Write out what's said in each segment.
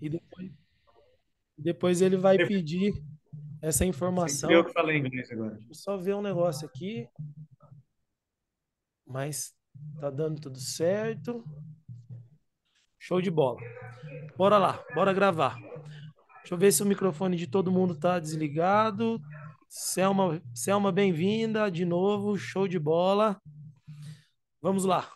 E depois, depois ele vai pedir essa informação. Eu que falei inglês agora. Deixa eu só ver um negócio aqui. Mas tá dando tudo certo. Show de bola. Bora lá, bora gravar. Deixa eu ver se o microfone de todo mundo tá desligado. Selma, Selma bem-vinda de novo, show de bola. Vamos lá.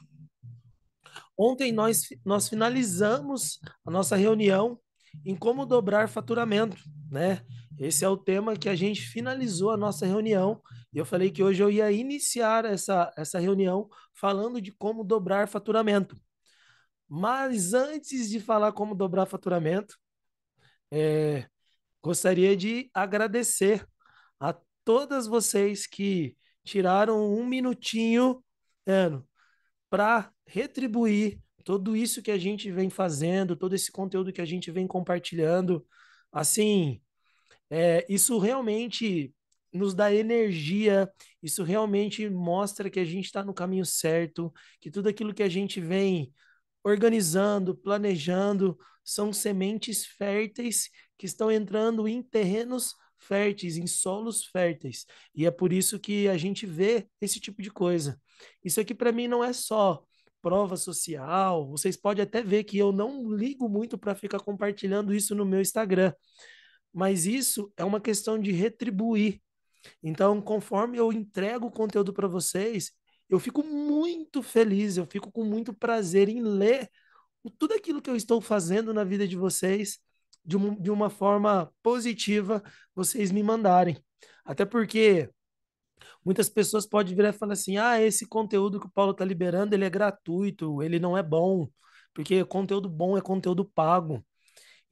Ontem nós, nós finalizamos a nossa reunião em como dobrar faturamento, né? Esse é o tema que a gente finalizou a nossa reunião. E eu falei que hoje eu ia iniciar essa, essa reunião falando de como dobrar faturamento. Mas antes de falar como dobrar faturamento, é, gostaria de agradecer a todas vocês que tiraram um minutinho, Ano, para retribuir tudo isso que a gente vem fazendo, todo esse conteúdo que a gente vem compartilhando. Assim, é, isso realmente nos dá energia, isso realmente mostra que a gente está no caminho certo, que tudo aquilo que a gente vem organizando, planejando, são sementes férteis que estão entrando em terrenos férteis, em solos férteis. E é por isso que a gente vê esse tipo de coisa. Isso aqui para mim não é só prova social. Vocês podem até ver que eu não ligo muito para ficar compartilhando isso no meu Instagram. Mas isso é uma questão de retribuir. Então, conforme eu entrego o conteúdo para vocês, eu fico muito feliz, eu fico com muito prazer em ler tudo aquilo que eu estou fazendo na vida de vocês de, uma forma positiva, vocês me mandarem. Até porque muitas pessoas podem virar e falar assim: ah, esse conteúdo que o Paulo está liberando ele é gratuito, ele não é bom, porque conteúdo bom é conteúdo pago.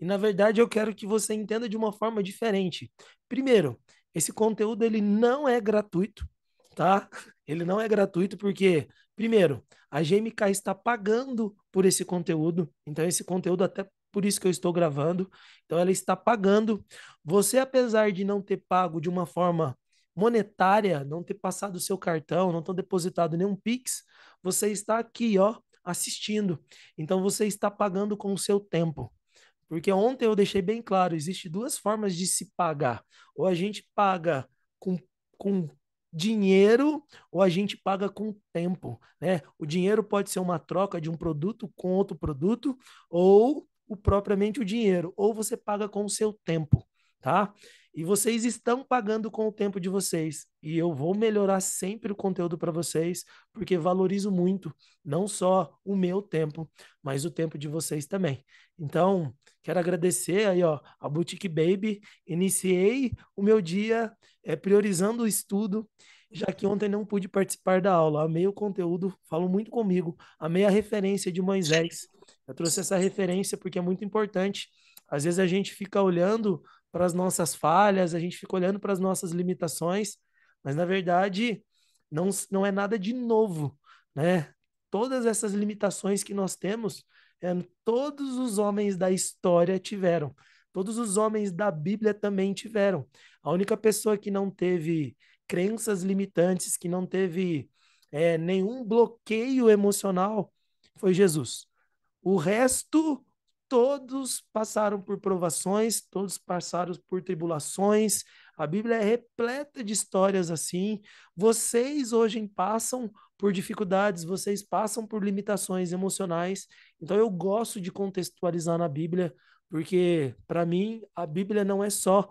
E na verdade eu quero que você entenda de uma forma diferente. Primeiro, esse conteúdo ele não é gratuito, tá? Ele não é gratuito porque primeiro, a GMK está pagando por esse conteúdo. Então esse conteúdo até por isso que eu estou gravando. Então ela está pagando. Você apesar de não ter pago de uma forma monetária, não ter passado o seu cartão, não ter depositado nenhum Pix, você está aqui, ó, assistindo. Então você está pagando com o seu tempo. Porque ontem eu deixei bem claro, existe duas formas de se pagar. Ou a gente paga com, com dinheiro ou a gente paga com tempo, né? O dinheiro pode ser uma troca de um produto com outro produto ou o propriamente o dinheiro, ou você paga com o seu tempo, tá? E vocês estão pagando com o tempo de vocês. E eu vou melhorar sempre o conteúdo para vocês, porque valorizo muito, não só o meu tempo, mas o tempo de vocês também. Então, quero agradecer aí, ó, a Boutique Baby. Iniciei o meu dia é, priorizando o estudo já que ontem não pude participar da aula. Amei o conteúdo, falo muito comigo. Amei a referência de Moisés. Eu trouxe essa referência porque é muito importante. Às vezes a gente fica olhando para as nossas falhas, a gente fica olhando para as nossas limitações, mas na verdade não, não é nada de novo, né? Todas essas limitações que nós temos, é, todos os homens da história tiveram. Todos os homens da Bíblia também tiveram. A única pessoa que não teve crenças limitantes, que não teve é, nenhum bloqueio emocional, foi Jesus. O resto todos passaram por provações, todos passaram por tribulações. A Bíblia é repleta de histórias assim. Vocês hoje passam por dificuldades, vocês passam por limitações emocionais. Então eu gosto de contextualizar na Bíblia, porque para mim a Bíblia não é só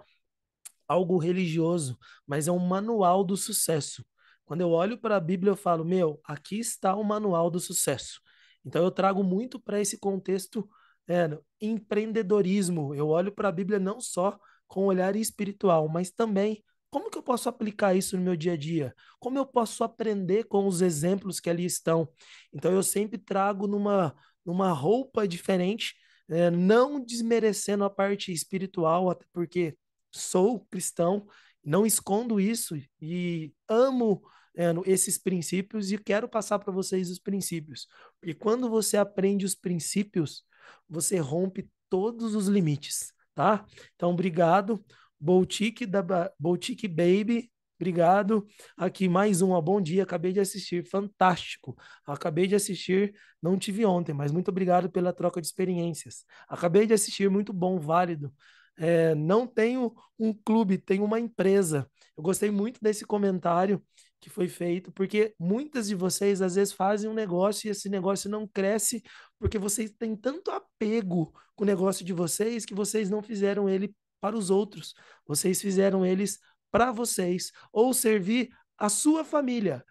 algo religioso, mas é um manual do sucesso. Quando eu olho para a Bíblia, eu falo: "Meu, aqui está o manual do sucesso". Então eu trago muito para esse contexto é, empreendedorismo. Eu olho para a Bíblia não só com um olhar espiritual, mas também como que eu posso aplicar isso no meu dia a dia? Como eu posso aprender com os exemplos que ali estão? Então eu sempre trago numa, numa roupa diferente, é, não desmerecendo a parte espiritual, até porque sou cristão, não escondo isso e amo é, esses princípios e quero passar para vocês os princípios. E quando você aprende os princípios, você rompe todos os limites, tá? Então, obrigado. Boutique, da, Boutique Baby, Obrigado. Aqui mais uma. Bom dia. Acabei de assistir. Fantástico. Acabei de assistir. Não tive ontem, mas muito obrigado pela troca de experiências. Acabei de assistir. Muito bom, válido. É, não tenho um clube, tenho uma empresa. Eu gostei muito desse comentário que foi feito, porque muitas de vocês às vezes fazem um negócio e esse negócio não cresce porque vocês têm tanto apego com o negócio de vocês que vocês não fizeram ele para os outros, vocês fizeram eles para vocês ou servir a sua família,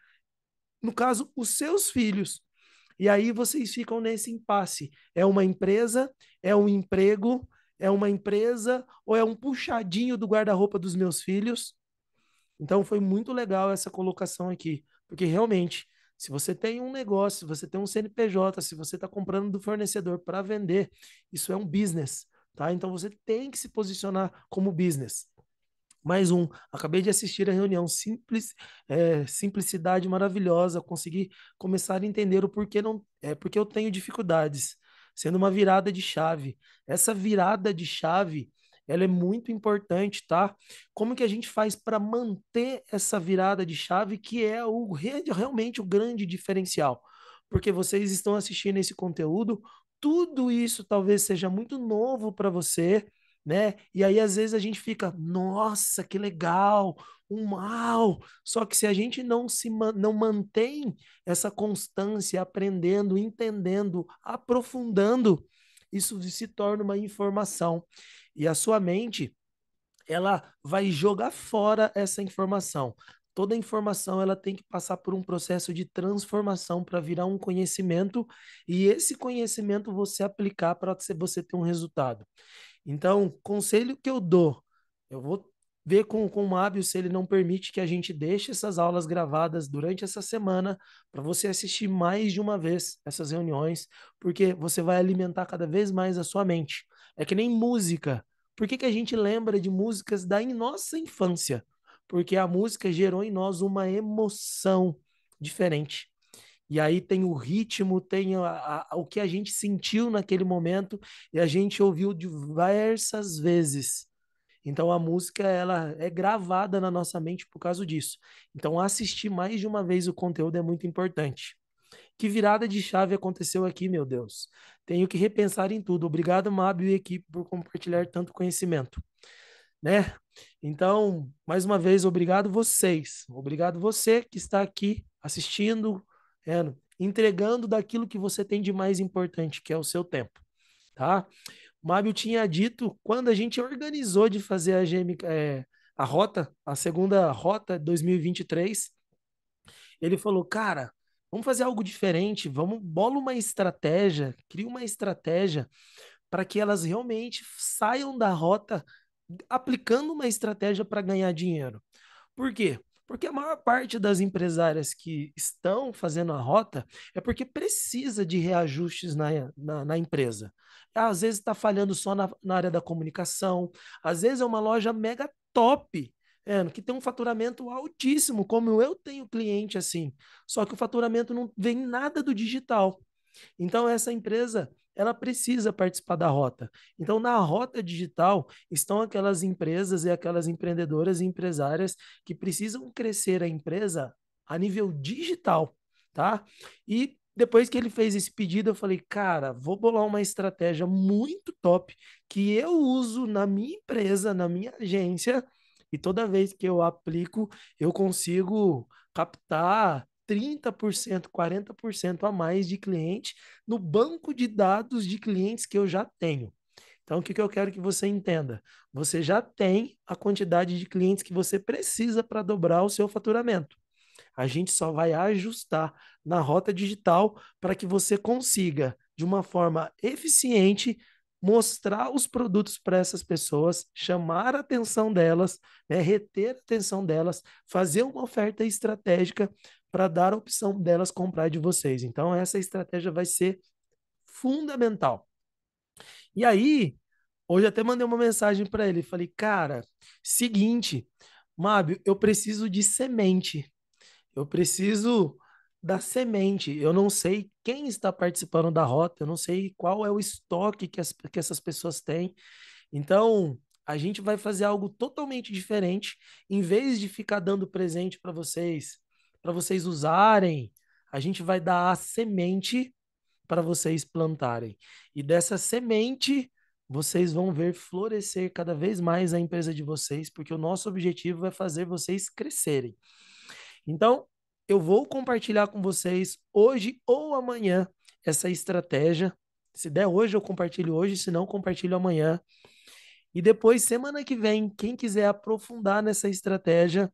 no caso, os seus filhos. E aí vocês ficam nesse impasse. É uma empresa, é um emprego, é uma empresa ou é um puxadinho do guarda-roupa dos meus filhos? Então foi muito legal essa colocação aqui, porque realmente, se você tem um negócio, se você tem um CNPJ, se você está comprando do fornecedor para vender, isso é um business, tá? Então você tem que se posicionar como business. Mais um, acabei de assistir a reunião, simples, é, simplicidade maravilhosa, consegui começar a entender o porquê não, é porque eu tenho dificuldades, sendo uma virada de chave. Essa virada de chave ela é muito importante, tá? Como que a gente faz para manter essa virada de chave que é o realmente o grande diferencial? Porque vocês estão assistindo esse conteúdo, tudo isso talvez seja muito novo para você, né? E aí às vezes a gente fica, nossa, que legal, um mal. Só que se a gente não se não mantém essa constância, aprendendo, entendendo, aprofundando, isso se torna uma informação. E a sua mente, ela vai jogar fora essa informação. Toda informação ela tem que passar por um processo de transformação para virar um conhecimento e esse conhecimento você aplicar para você ter um resultado. Então, conselho que eu dou, eu vou ver com, com o Mábio se ele não permite que a gente deixe essas aulas gravadas durante essa semana para você assistir mais de uma vez essas reuniões, porque você vai alimentar cada vez mais a sua mente. É que nem música. Por que, que a gente lembra de músicas da nossa infância? Porque a música gerou em nós uma emoção diferente. E aí tem o ritmo, tem a, a, o que a gente sentiu naquele momento e a gente ouviu diversas vezes então a música ela é gravada na nossa mente por causa disso. Então assistir mais de uma vez o conteúdo é muito importante. Que virada de chave aconteceu aqui, meu Deus. Tenho que repensar em tudo. Obrigado, Mábio e equipe por compartilhar tanto conhecimento, né? Então, mais uma vez, obrigado vocês. Obrigado você que está aqui assistindo, é, entregando daquilo que você tem de mais importante, que é o seu tempo, tá? Mábio tinha dito quando a gente organizou de fazer a, GM, é, a rota, a segunda rota 2023. Ele falou, cara, vamos fazer algo diferente, vamos bola uma estratégia, cria uma estratégia para que elas realmente saiam da rota aplicando uma estratégia para ganhar dinheiro. Por quê? Porque a maior parte das empresárias que estão fazendo a rota é porque precisa de reajustes na, na, na empresa às vezes está falhando só na, na, área da comunicação, às vezes é uma loja mega top, é, que tem um faturamento altíssimo, como eu tenho cliente assim, só que o faturamento não vem nada do digital. Então, essa empresa ela precisa participar da rota. Então, na rota digital estão aquelas empresas e aquelas empreendedoras e empresárias que precisam crescer a empresa a nível digital, tá? E depois que ele fez esse pedido, eu falei, cara, vou bolar uma estratégia muito top que eu uso na minha empresa, na minha agência, e toda vez que eu aplico, eu consigo captar 30%, 40% a mais de cliente no banco de dados de clientes que eu já tenho. Então, o que, que eu quero que você entenda? Você já tem a quantidade de clientes que você precisa para dobrar o seu faturamento. A gente só vai ajustar na rota digital para que você consiga, de uma forma eficiente, mostrar os produtos para essas pessoas, chamar a atenção delas, né, reter a atenção delas, fazer uma oferta estratégica para dar a opção delas comprar de vocês. Então, essa estratégia vai ser fundamental. E aí, hoje até mandei uma mensagem para ele, falei, cara, seguinte, Mábio, eu preciso de semente. Eu preciso da semente. Eu não sei quem está participando da rota, eu não sei qual é o estoque que, as, que essas pessoas têm. Então, a gente vai fazer algo totalmente diferente, em vez de ficar dando presente para vocês, para vocês usarem, a gente vai dar a semente para vocês plantarem. E dessa semente, vocês vão ver florescer cada vez mais a empresa de vocês, porque o nosso objetivo é fazer vocês crescerem. Então, eu vou compartilhar com vocês hoje ou amanhã essa estratégia. Se der hoje, eu compartilho hoje, se não, compartilho amanhã. E depois, semana que vem, quem quiser aprofundar nessa estratégia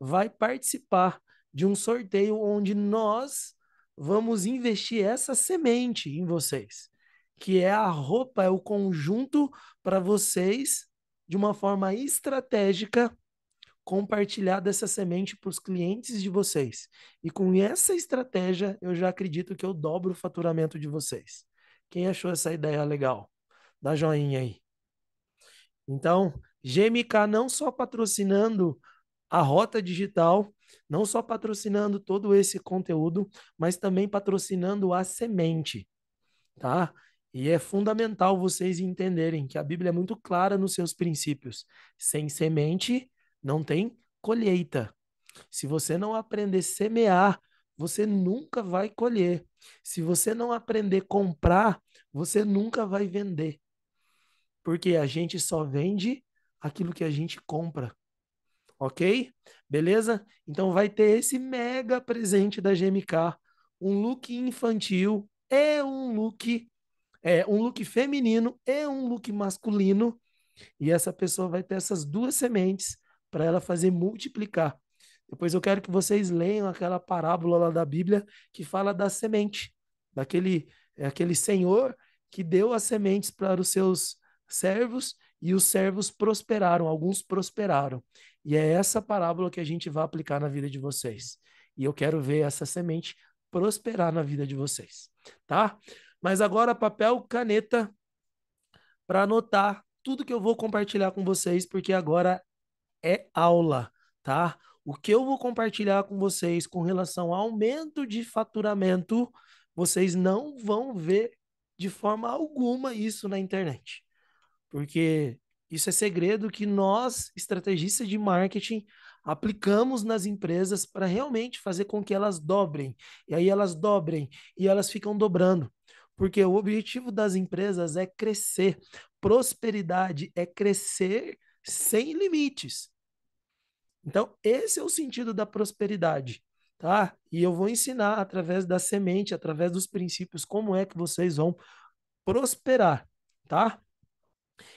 vai participar de um sorteio onde nós vamos investir essa semente em vocês, que é a roupa, é o conjunto para vocês de uma forma estratégica compartilhar dessa semente para os clientes de vocês. E com essa estratégia, eu já acredito que eu dobro o faturamento de vocês. Quem achou essa ideia legal? Dá joinha aí. Então, GMK não só patrocinando a Rota Digital, não só patrocinando todo esse conteúdo, mas também patrocinando a semente, tá? E é fundamental vocês entenderem que a Bíblia é muito clara nos seus princípios. Sem semente, não tem colheita. Se você não aprender a semear, você nunca vai colher. Se você não aprender a comprar, você nunca vai vender. Porque a gente só vende aquilo que a gente compra. Ok? Beleza? Então vai ter esse mega presente da GMK, um look infantil e um look é, um look feminino e um look masculino. E essa pessoa vai ter essas duas sementes para ela fazer multiplicar. Depois eu quero que vocês leiam aquela parábola lá da Bíblia que fala da semente, daquele é aquele senhor que deu as sementes para os seus servos e os servos prosperaram, alguns prosperaram. E é essa parábola que a gente vai aplicar na vida de vocês. E eu quero ver essa semente prosperar na vida de vocês, tá? Mas agora papel, caneta para anotar tudo que eu vou compartilhar com vocês, porque agora é aula, tá? O que eu vou compartilhar com vocês com relação ao aumento de faturamento, vocês não vão ver de forma alguma isso na internet. Porque isso é segredo que nós, estrategistas de marketing, aplicamos nas empresas para realmente fazer com que elas dobrem. E aí elas dobrem e elas ficam dobrando. Porque o objetivo das empresas é crescer. Prosperidade é crescer sem limites. Então, esse é o sentido da prosperidade, tá? E eu vou ensinar através da semente, através dos princípios, como é que vocês vão prosperar, tá?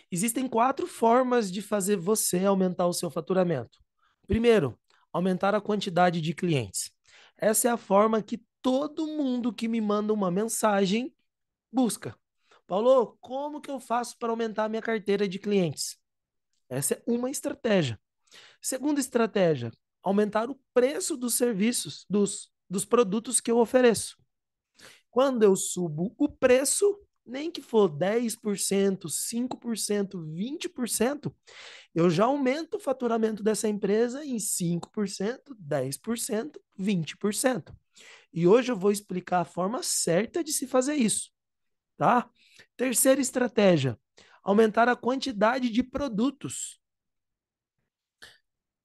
Existem quatro formas de fazer você aumentar o seu faturamento. Primeiro, aumentar a quantidade de clientes. Essa é a forma que todo mundo que me manda uma mensagem busca. Paulo, como que eu faço para aumentar a minha carteira de clientes? Essa é uma estratégia. Segunda estratégia, aumentar o preço dos serviços, dos, dos produtos que eu ofereço. Quando eu subo o preço, nem que for 10%, 5%, 20%, eu já aumento o faturamento dessa empresa em 5%, 10%, 20%. E hoje eu vou explicar a forma certa de se fazer isso, tá? Terceira estratégia, aumentar a quantidade de produtos.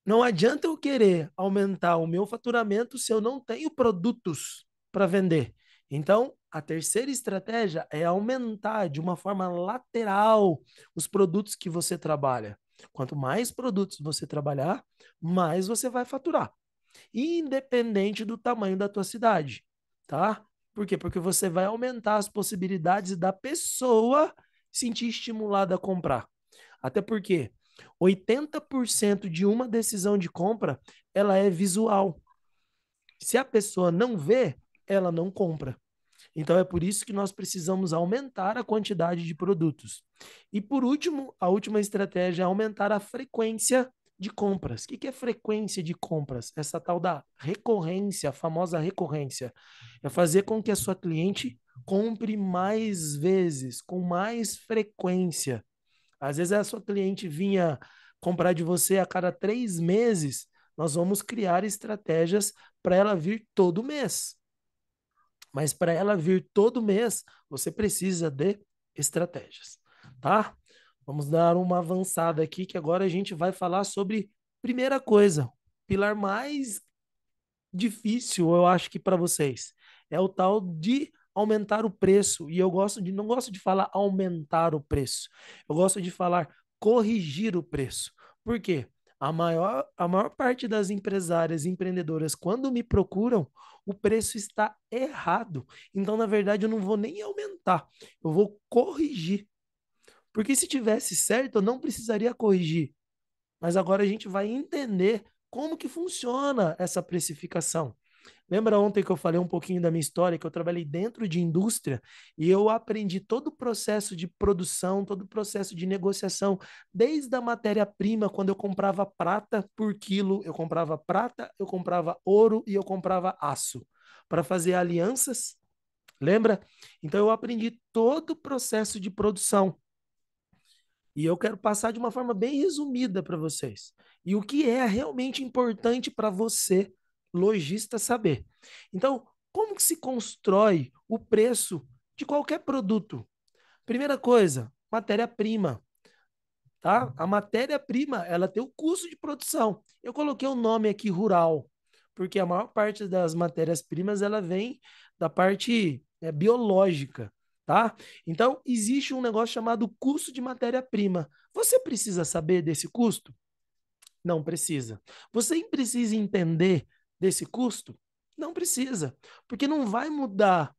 Não adianta eu querer aumentar o meu faturamento se eu não tenho produtos para vender. Então, a terceira estratégia é aumentar de uma forma lateral os produtos que você trabalha. Quanto mais produtos você trabalhar, mais você vai faturar, independente do tamanho da tua cidade, tá? Por quê? Porque você vai aumentar as possibilidades da pessoa sentir estimulada a comprar. Até porque 80% de uma decisão de compra, ela é visual. Se a pessoa não vê, ela não compra. Então é por isso que nós precisamos aumentar a quantidade de produtos. E por último, a última estratégia é aumentar a frequência de compras. O que, que é frequência de compras? Essa tal da recorrência, a famosa recorrência. É fazer com que a sua cliente compre mais vezes, com mais frequência. Às vezes a sua cliente vinha comprar de você a cada três meses, nós vamos criar estratégias para ela vir todo mês. Mas para ela vir todo mês, você precisa de estratégias, tá? Vamos dar uma avançada aqui que agora a gente vai falar sobre primeira coisa, pilar mais difícil, eu acho que para vocês, é o tal de aumentar o preço. E eu gosto de não gosto de falar aumentar o preço. Eu gosto de falar corrigir o preço. Por quê? A maior, a maior parte das empresárias e empreendedoras, quando me procuram, o preço está errado. Então, na verdade, eu não vou nem aumentar, eu vou corrigir. Porque se tivesse certo, eu não precisaria corrigir. Mas agora a gente vai entender como que funciona essa precificação. Lembra ontem que eu falei um pouquinho da minha história, que eu trabalhei dentro de indústria e eu aprendi todo o processo de produção, todo o processo de negociação, desde a matéria-prima, quando eu comprava prata por quilo, eu comprava prata, eu comprava ouro e eu comprava aço para fazer alianças. Lembra? Então eu aprendi todo o processo de produção. E eu quero passar de uma forma bem resumida para vocês. E o que é realmente importante para você lojista saber. Então, como que se constrói o preço de qualquer produto? Primeira coisa, matéria-prima. Tá? A matéria-prima, ela tem o custo de produção. Eu coloquei o nome aqui rural, porque a maior parte das matérias-primas ela vem da parte é, biológica, tá? Então, existe um negócio chamado custo de matéria-prima. Você precisa saber desse custo? Não precisa. Você precisa entender desse custo? Não precisa, porque não vai mudar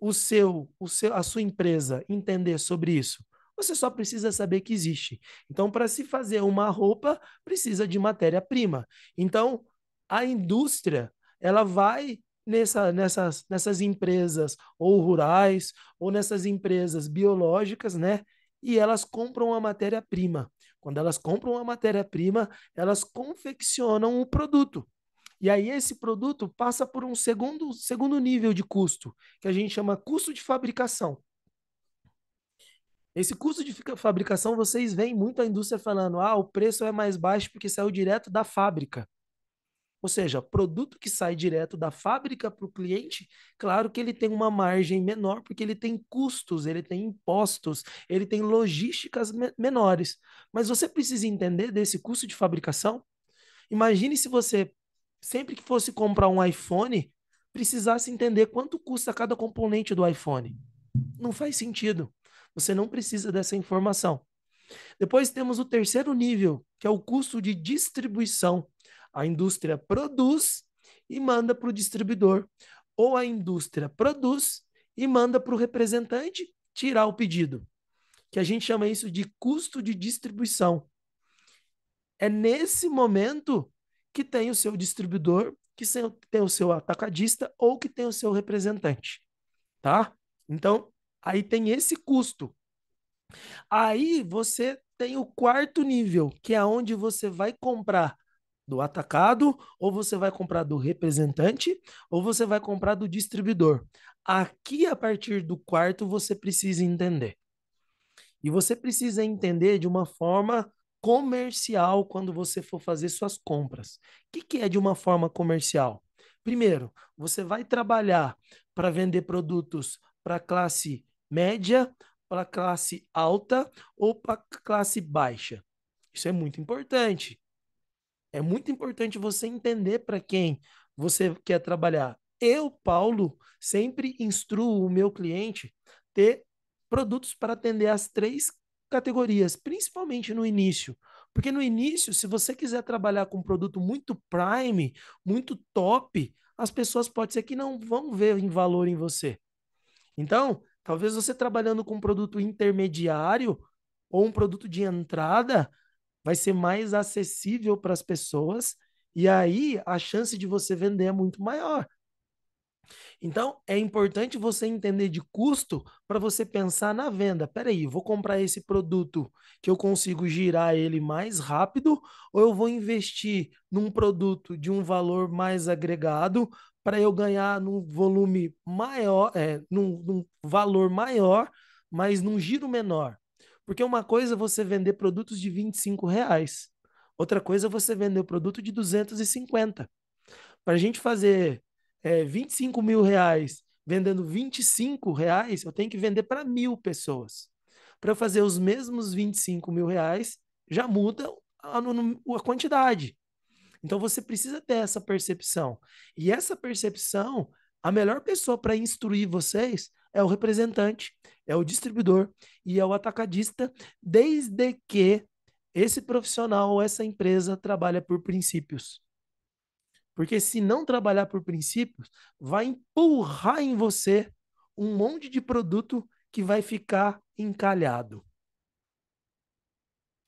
o seu, o seu, a sua empresa entender sobre isso. Você só precisa saber que existe. Então, para se fazer uma roupa, precisa de matéria-prima. Então, a indústria, ela vai nessa, nessas, nessas empresas ou rurais ou nessas empresas biológicas, né? E elas compram a matéria-prima. Quando elas compram a matéria-prima, elas confeccionam o produto. E aí esse produto passa por um segundo, segundo nível de custo, que a gente chama custo de fabricação. Esse custo de fabricação, vocês veem muito a indústria falando, ah, o preço é mais baixo porque saiu direto da fábrica. Ou seja, produto que sai direto da fábrica para o cliente, claro que ele tem uma margem menor, porque ele tem custos, ele tem impostos, ele tem logísticas me menores. Mas você precisa entender desse custo de fabricação. Imagine se você sempre que fosse comprar um iPhone, precisasse entender quanto custa cada componente do iPhone. Não faz sentido. Você não precisa dessa informação. Depois temos o terceiro nível, que é o custo de distribuição. A indústria produz e manda para o distribuidor, ou a indústria produz e manda para o representante tirar o pedido, que a gente chama isso de custo de distribuição. É nesse momento que tem o seu distribuidor, que tem o seu atacadista ou que tem o seu representante, tá? Então, aí tem esse custo. Aí você tem o quarto nível, que é onde você vai comprar do atacado, ou você vai comprar do representante, ou você vai comprar do distribuidor. Aqui, a partir do quarto, você precisa entender. E você precisa entender de uma forma comercial quando você for fazer suas compras. O que, que é de uma forma comercial? Primeiro, você vai trabalhar para vender produtos para classe média, para classe alta ou para classe baixa. Isso é muito importante. É muito importante você entender para quem você quer trabalhar. Eu, Paulo, sempre instruo o meu cliente ter produtos para atender as três categorias, principalmente no início. Porque no início, se você quiser trabalhar com um produto muito prime, muito top, as pessoas pode ser que não vão ver em valor em você. Então, talvez você trabalhando com um produto intermediário ou um produto de entrada vai ser mais acessível para as pessoas e aí a chance de você vender é muito maior. Então, é importante você entender de custo para você pensar na venda. Peraí, vou comprar esse produto que eu consigo girar ele mais rápido ou eu vou investir num produto de um valor mais agregado para eu ganhar num volume maior, é, num, num valor maior, mas num giro menor. Porque uma coisa é você vender produtos de 25 reais, outra coisa é você vender o produto de 250. Para a gente fazer é, 25 mil reais vendendo 25 reais, eu tenho que vender para mil pessoas. Para fazer os mesmos 25 mil reais, já muda a, a quantidade. Então você precisa ter essa percepção. E essa percepção, a melhor pessoa para instruir vocês é o representante, é o distribuidor e é o atacadista, desde que esse profissional ou essa empresa trabalha por princípios. Porque se não trabalhar por princípios, vai empurrar em você um monte de produto que vai ficar encalhado.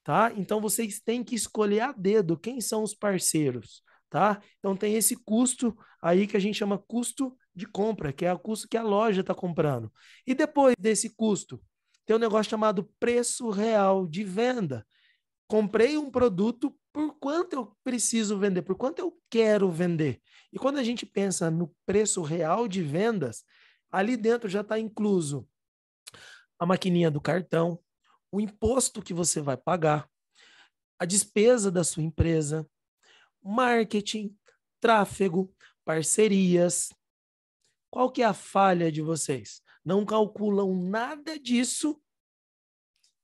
Tá? Então vocês têm que escolher a dedo quem são os parceiros, tá? Então tem esse custo aí que a gente chama custo de compra, que é o custo que a loja está comprando. E depois desse custo, tem um negócio chamado preço real de venda. Comprei um produto por quanto eu preciso vender, por quanto eu quero vender. E quando a gente pensa no preço real de vendas, ali dentro já está incluso a maquininha do cartão, o imposto que você vai pagar, a despesa da sua empresa, marketing, tráfego, parcerias. Qual que é a falha de vocês? Não calculam nada disso,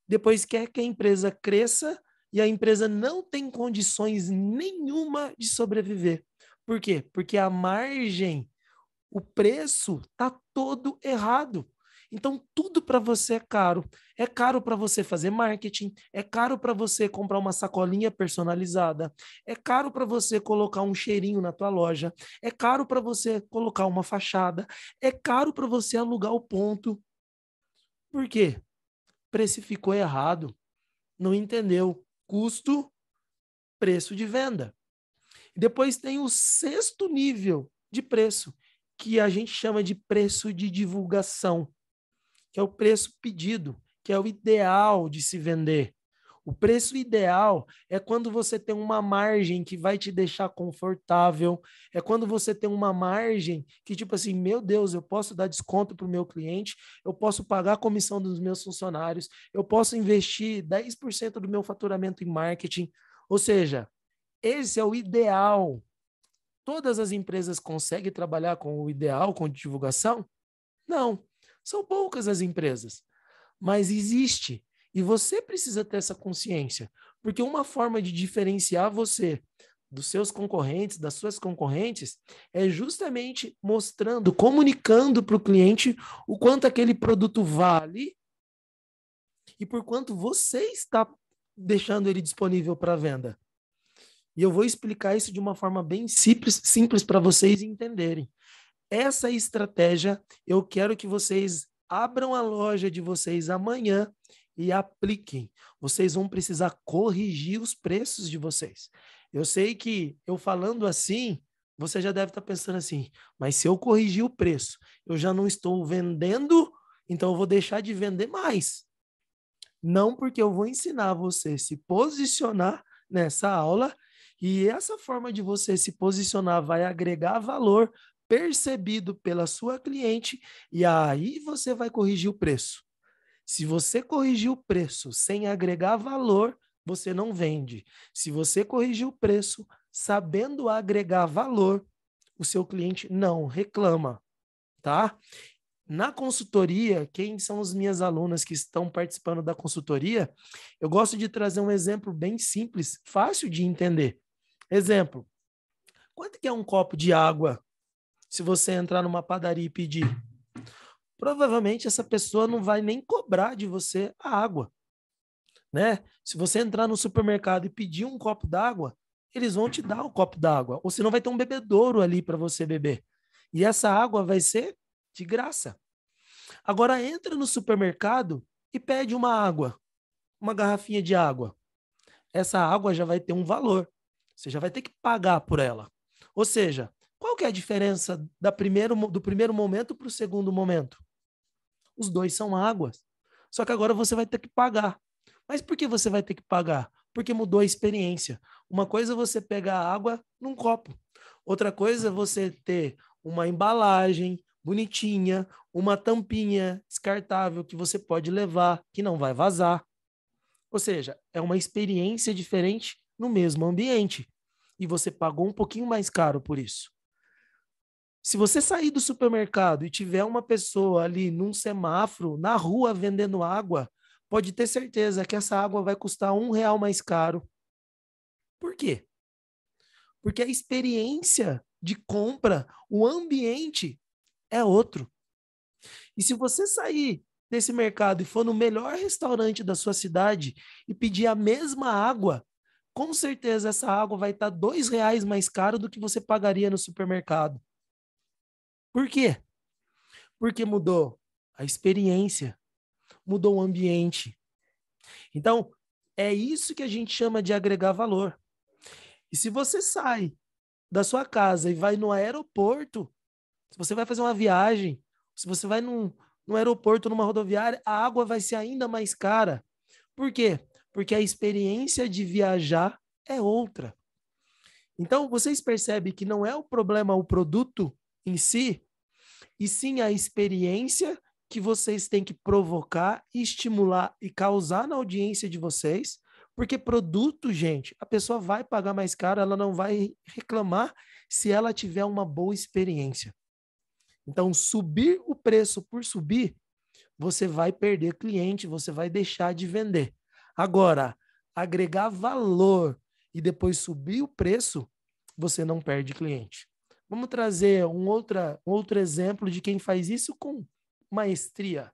depois quer é que a empresa cresça e a empresa não tem condições nenhuma de sobreviver. Por quê? Porque a margem, o preço está todo errado. Então, tudo para você é caro. É caro para você fazer marketing, é caro para você comprar uma sacolinha personalizada, é caro para você colocar um cheirinho na tua loja, é caro para você colocar uma fachada, é caro para você alugar o ponto. Por quê? Precificou errado, não entendeu, custo, preço de venda. Depois tem o sexto nível de preço, que a gente chama de preço de divulgação, que é o preço pedido, que é o ideal de se vender. O preço ideal é quando você tem uma margem que vai te deixar confortável, é quando você tem uma margem que, tipo assim, meu Deus, eu posso dar desconto para o meu cliente, eu posso pagar a comissão dos meus funcionários, eu posso investir 10% do meu faturamento em marketing. Ou seja, esse é o ideal. Todas as empresas conseguem trabalhar com o ideal, com divulgação? Não. São poucas as empresas. Mas existe. E você precisa ter essa consciência, porque uma forma de diferenciar você dos seus concorrentes, das suas concorrentes, é justamente mostrando, comunicando para o cliente o quanto aquele produto vale e por quanto você está deixando ele disponível para venda. E eu vou explicar isso de uma forma bem simples, simples para vocês entenderem. Essa estratégia, eu quero que vocês abram a loja de vocês amanhã e apliquem. Vocês vão precisar corrigir os preços de vocês. Eu sei que eu falando assim, você já deve estar tá pensando assim, mas se eu corrigir o preço, eu já não estou vendendo, então eu vou deixar de vender mais. Não porque eu vou ensinar você a se posicionar nessa aula e essa forma de você se posicionar vai agregar valor percebido pela sua cliente e aí você vai corrigir o preço. Se você corrigir o preço sem agregar valor, você não vende. Se você corrigir o preço sabendo agregar valor, o seu cliente não reclama, tá? Na consultoria, quem são as minhas alunas que estão participando da consultoria, eu gosto de trazer um exemplo bem simples, fácil de entender. Exemplo: quanto que é um copo de água se você entrar numa padaria e pedir? provavelmente essa pessoa não vai nem cobrar de você a água. Né? Se você entrar no supermercado e pedir um copo d'água, eles vão te dar o um copo d'água, ou senão vai ter um bebedouro ali para você beber. E essa água vai ser de graça. Agora entra no supermercado e pede uma água, uma garrafinha de água. Essa água já vai ter um valor. Você já vai ter que pagar por ela. Ou seja, qual que é a diferença da primeiro, do primeiro momento para o segundo momento? Os dois são águas. Só que agora você vai ter que pagar. Mas por que você vai ter que pagar? Porque mudou a experiência. Uma coisa é você pegar água num copo. Outra coisa é você ter uma embalagem bonitinha, uma tampinha descartável que você pode levar, que não vai vazar. Ou seja, é uma experiência diferente no mesmo ambiente. E você pagou um pouquinho mais caro por isso. Se você sair do supermercado e tiver uma pessoa ali num semáforo, na rua, vendendo água, pode ter certeza que essa água vai custar um real mais caro. Por quê? Porque a experiência de compra, o ambiente é outro. E se você sair desse mercado e for no melhor restaurante da sua cidade e pedir a mesma água, com certeza essa água vai estar dois reais mais caro do que você pagaria no supermercado. Por quê? Porque mudou a experiência, mudou o ambiente. Então, é isso que a gente chama de agregar valor. E se você sai da sua casa e vai no aeroporto, se você vai fazer uma viagem, se você vai num, num aeroporto, numa rodoviária, a água vai ser ainda mais cara. Por quê? Porque a experiência de viajar é outra. Então, vocês percebem que não é o problema o produto, em si, e sim a experiência que vocês têm que provocar, estimular e causar na audiência de vocês, porque produto, gente, a pessoa vai pagar mais caro, ela não vai reclamar se ela tiver uma boa experiência. Então, subir o preço por subir, você vai perder cliente, você vai deixar de vender. Agora, agregar valor e depois subir o preço, você não perde cliente. Vamos trazer um, outra, um outro exemplo de quem faz isso com maestria.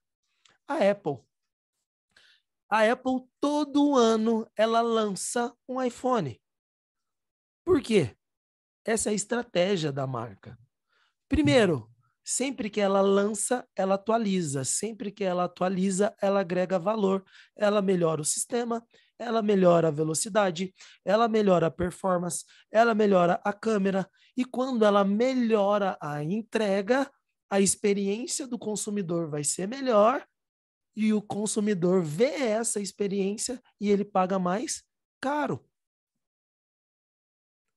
A Apple. A Apple, todo ano, ela lança um iPhone. Por quê? Essa é a estratégia da marca. Primeiro, sempre que ela lança, ela atualiza. Sempre que ela atualiza, ela agrega valor, ela melhora o sistema, ela melhora a velocidade, ela melhora a performance, ela melhora a câmera. E quando ela melhora a entrega, a experiência do consumidor vai ser melhor e o consumidor vê essa experiência e ele paga mais caro.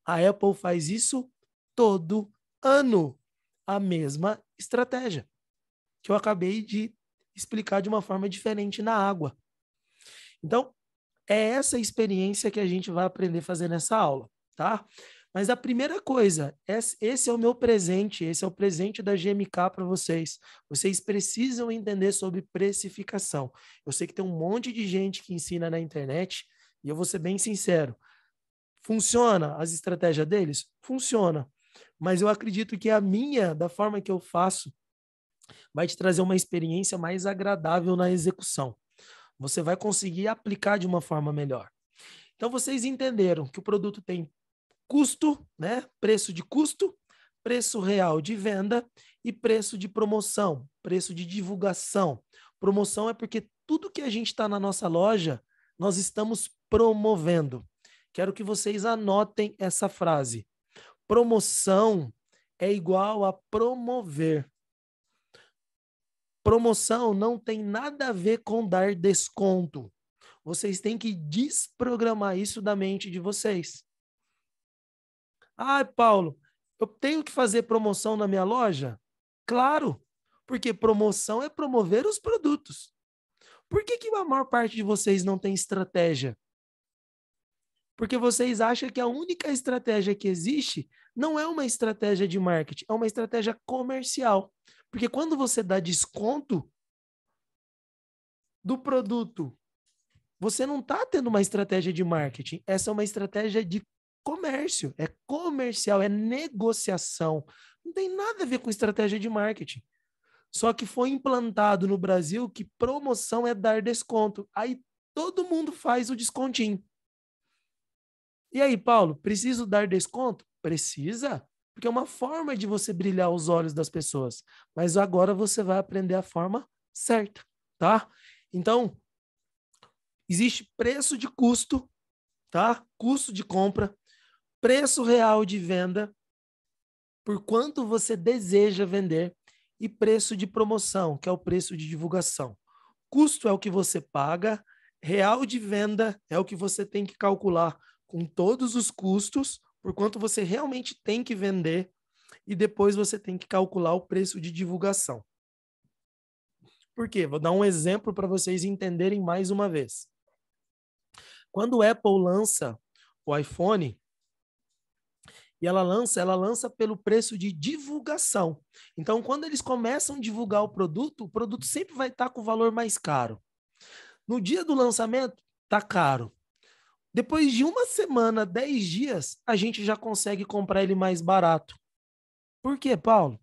A Apple faz isso todo ano, a mesma estratégia que eu acabei de explicar de uma forma diferente na água. Então, é essa experiência que a gente vai aprender a fazer nessa aula, tá? Mas a primeira coisa, esse é o meu presente, esse é o presente da GMK para vocês. Vocês precisam entender sobre precificação. Eu sei que tem um monte de gente que ensina na internet, e eu vou ser bem sincero. Funciona as estratégias deles? Funciona. Mas eu acredito que a minha, da forma que eu faço, vai te trazer uma experiência mais agradável na execução você vai conseguir aplicar de uma forma melhor. Então vocês entenderam que o produto tem custo, né? Preço de custo, preço real de venda e preço de promoção, preço de divulgação. Promoção é porque tudo que a gente está na nossa loja, nós estamos promovendo. Quero que vocês anotem essa frase. Promoção é igual a promover. Promoção não tem nada a ver com dar desconto. Vocês têm que desprogramar isso da mente de vocês. Ah, Paulo, eu tenho que fazer promoção na minha loja? Claro, porque promoção é promover os produtos. Por que, que a maior parte de vocês não tem estratégia? Porque vocês acham que a única estratégia que existe não é uma estratégia de marketing, é uma estratégia comercial. Porque quando você dá desconto do produto, você não está tendo uma estratégia de marketing. Essa é uma estratégia de comércio, é comercial, é negociação. Não tem nada a ver com estratégia de marketing. Só que foi implantado no Brasil que promoção é dar desconto. Aí todo mundo faz o descontinho. E aí, Paulo, preciso dar desconto? Precisa porque é uma forma de você brilhar os olhos das pessoas. Mas agora você vai aprender a forma certa, tá? Então, existe preço de custo, tá? Custo de compra, preço real de venda, por quanto você deseja vender e preço de promoção, que é o preço de divulgação. Custo é o que você paga, real de venda é o que você tem que calcular com todos os custos por quanto você realmente tem que vender e depois você tem que calcular o preço de divulgação. Por quê? Vou dar um exemplo para vocês entenderem mais uma vez. Quando o Apple lança o iPhone, e ela lança, ela lança pelo preço de divulgação. Então, quando eles começam a divulgar o produto, o produto sempre vai estar tá com o valor mais caro. No dia do lançamento, tá caro. Depois de uma semana, 10 dias, a gente já consegue comprar ele mais barato. Por quê, Paulo?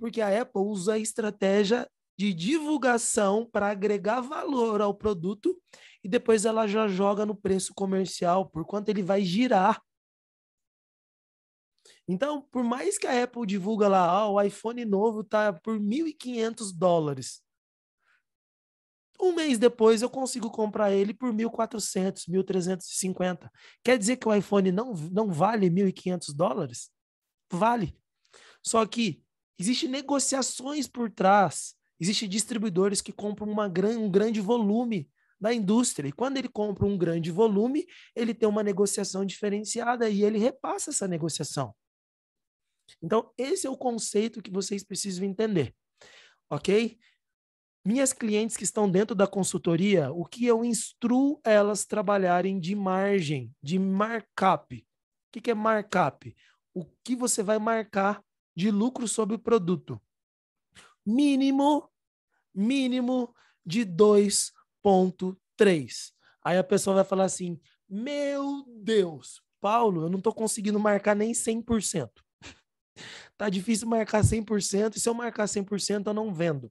Porque a Apple usa a estratégia de divulgação para agregar valor ao produto e depois ela já joga no preço comercial por quanto ele vai girar. Então, por mais que a Apple divulga lá, ah, o iPhone novo está por 1.500 dólares. Um mês depois eu consigo comprar ele por 1.400, 1.350. Quer dizer que o iPhone não, não vale 1.500 dólares? Vale. Só que existem negociações por trás, existem distribuidores que compram uma gran, um grande volume da indústria. E quando ele compra um grande volume, ele tem uma negociação diferenciada e ele repassa essa negociação. Então, esse é o conceito que vocês precisam entender. Ok? Minhas clientes que estão dentro da consultoria, o que eu instruo elas trabalharem de margem, de markup. O que, é markup? O que você vai marcar de lucro sobre o produto? Mínimo, mínimo de 2,3. Aí a pessoa vai falar assim: Meu Deus, Paulo, eu não estou conseguindo marcar nem 100%. Tá difícil marcar 100%, e se eu marcar 100%, eu não vendo.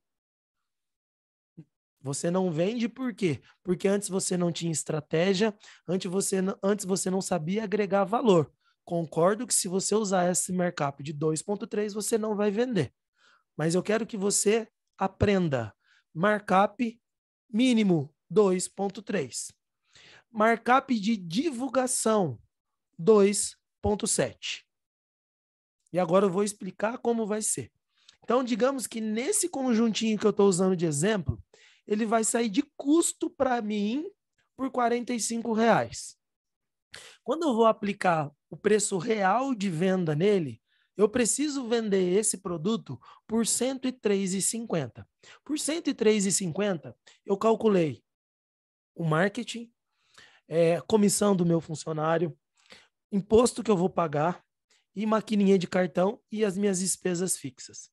Você não vende por quê? Porque antes você não tinha estratégia, antes você, antes você não sabia agregar valor. Concordo que se você usar esse markup de 2,3, você não vai vender. Mas eu quero que você aprenda markup mínimo 2,3. Markup de divulgação 2,7. E agora eu vou explicar como vai ser. Então, digamos que nesse conjuntinho que eu estou usando de exemplo, ele vai sair de custo para mim por 45 reais. Quando eu vou aplicar o preço real de venda nele, eu preciso vender esse produto por R$ 103,50. Por R$ 103,50, eu calculei o marketing, é, comissão do meu funcionário, imposto que eu vou pagar e maquininha de cartão e as minhas despesas fixas.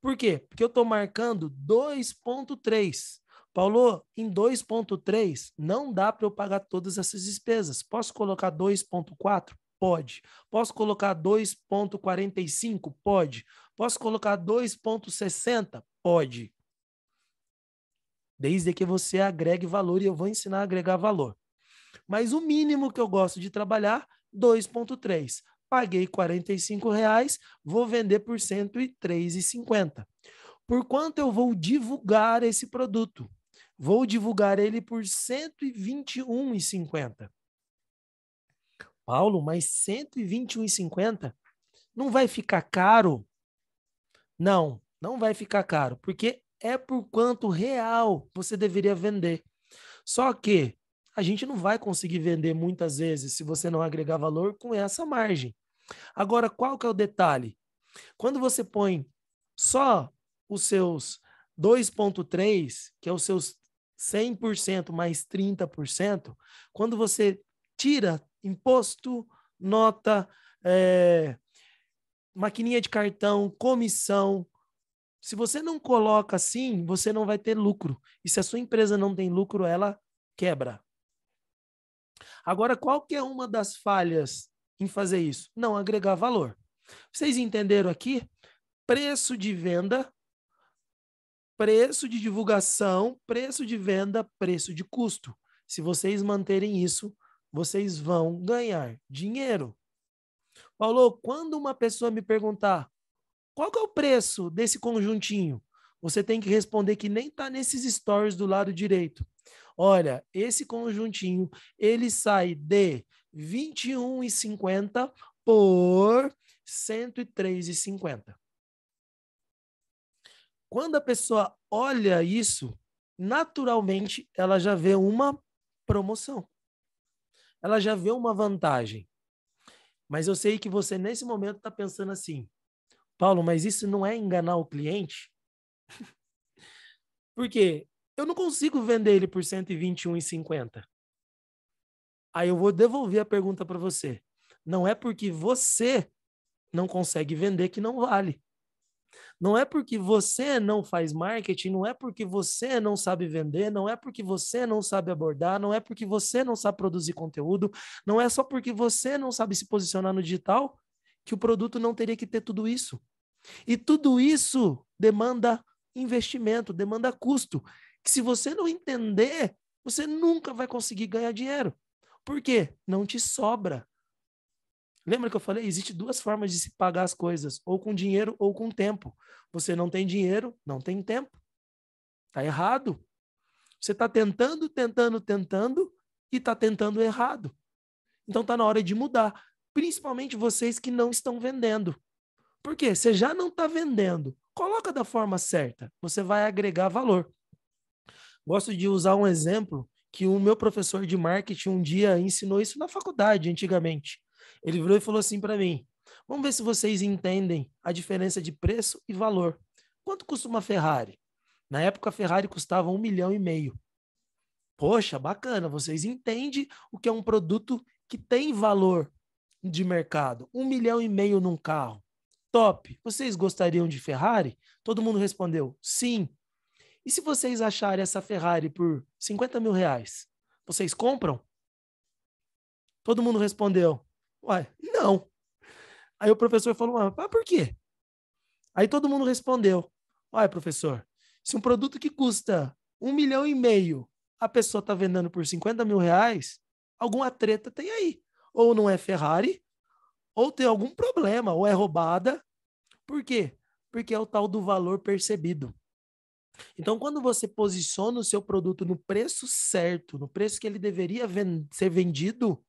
Por quê? Porque eu estou marcando 2,3. Paulo, em 2,3 não dá para eu pagar todas essas despesas. Posso colocar 2,4? Pode. Posso colocar 2,45? Pode. Posso colocar 2,60? Pode. Desde que você agregue valor e eu vou ensinar a agregar valor. Mas o mínimo que eu gosto de trabalhar, 2,3. Paguei R$ reais, vou vender por R$ 103,50. Por quanto eu vou divulgar esse produto? Vou divulgar ele por R$ 121,50. Paulo, mas R$ 121,50 não vai ficar caro? Não, não vai ficar caro, porque é por quanto real você deveria vender. Só que a gente não vai conseguir vender muitas vezes se você não agregar valor com essa margem. Agora, qual que é o detalhe? Quando você põe só os seus 2.3, que é os seus 100% mais 30%, quando você tira imposto, nota, é, maquininha de cartão, comissão, se você não coloca assim, você não vai ter lucro. E se a sua empresa não tem lucro, ela quebra. Agora, qual que é uma das falhas em fazer isso? Não agregar valor. Vocês entenderam aqui? Preço de venda preço de divulgação, preço de venda, preço de custo. Se vocês manterem isso, vocês vão ganhar dinheiro. Paulo, quando uma pessoa me perguntar qual é o preço desse conjuntinho, você tem que responder que nem está nesses stories do lado direito. Olha, esse conjuntinho ele sai de 21,50 por 103,50. Quando a pessoa olha isso, naturalmente ela já vê uma promoção. Ela já vê uma vantagem. Mas eu sei que você, nesse momento, está pensando assim: Paulo, mas isso não é enganar o cliente? Porque eu não consigo vender ele por 121,50. Aí eu vou devolver a pergunta para você. Não é porque você não consegue vender que não vale. Não é porque você não faz marketing, não é porque você não sabe vender, não é porque você não sabe abordar, não é porque você não sabe produzir conteúdo, não é só porque você não sabe se posicionar no digital que o produto não teria que ter tudo isso. E tudo isso demanda investimento, demanda custo, que se você não entender, você nunca vai conseguir ganhar dinheiro. Por quê? Não te sobra. Lembra que eu falei? Existe duas formas de se pagar as coisas, ou com dinheiro ou com tempo. Você não tem dinheiro, não tem tempo. Tá errado. Você está tentando, tentando, tentando e está tentando errado. Então tá na hora de mudar, principalmente vocês que não estão vendendo. Por quê? Você já não está vendendo. Coloca da forma certa, você vai agregar valor. Gosto de usar um exemplo que o meu professor de marketing um dia ensinou isso na faculdade, antigamente. Ele virou e falou assim para mim: Vamos ver se vocês entendem a diferença de preço e valor. Quanto custa uma Ferrari? Na época, a Ferrari custava um milhão e meio. Poxa, bacana, vocês entendem o que é um produto que tem valor de mercado. Um milhão e meio num carro. Top. Vocês gostariam de Ferrari? Todo mundo respondeu sim. E se vocês acharem essa Ferrari por 50 mil reais, vocês compram? Todo mundo respondeu Uai, não. Aí o professor falou, ah, mas por quê? Aí todo mundo respondeu, uai, professor, se um produto que custa um milhão e meio, a pessoa está vendendo por 50 mil reais, alguma treta tem aí. Ou não é Ferrari, ou tem algum problema, ou é roubada. Por quê? Porque é o tal do valor percebido. Então, quando você posiciona o seu produto no preço certo, no preço que ele deveria ser vendido,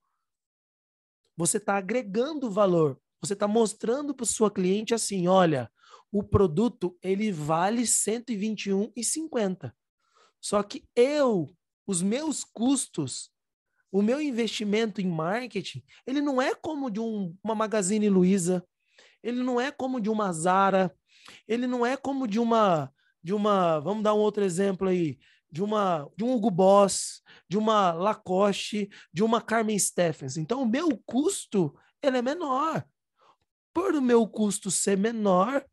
você está agregando valor, você está mostrando para o seu cliente assim, olha, o produto ele vale 121,50. Só que eu, os meus custos, o meu investimento em marketing, ele não é como de um, uma Magazine Luiza, ele não é como de uma Zara, ele não é como de uma de uma, vamos dar um outro exemplo aí, de uma de um Hugo Boss, de uma Lacoste, de uma Carmen Steffens. Então, o meu custo ele é menor. Por o meu custo ser menor,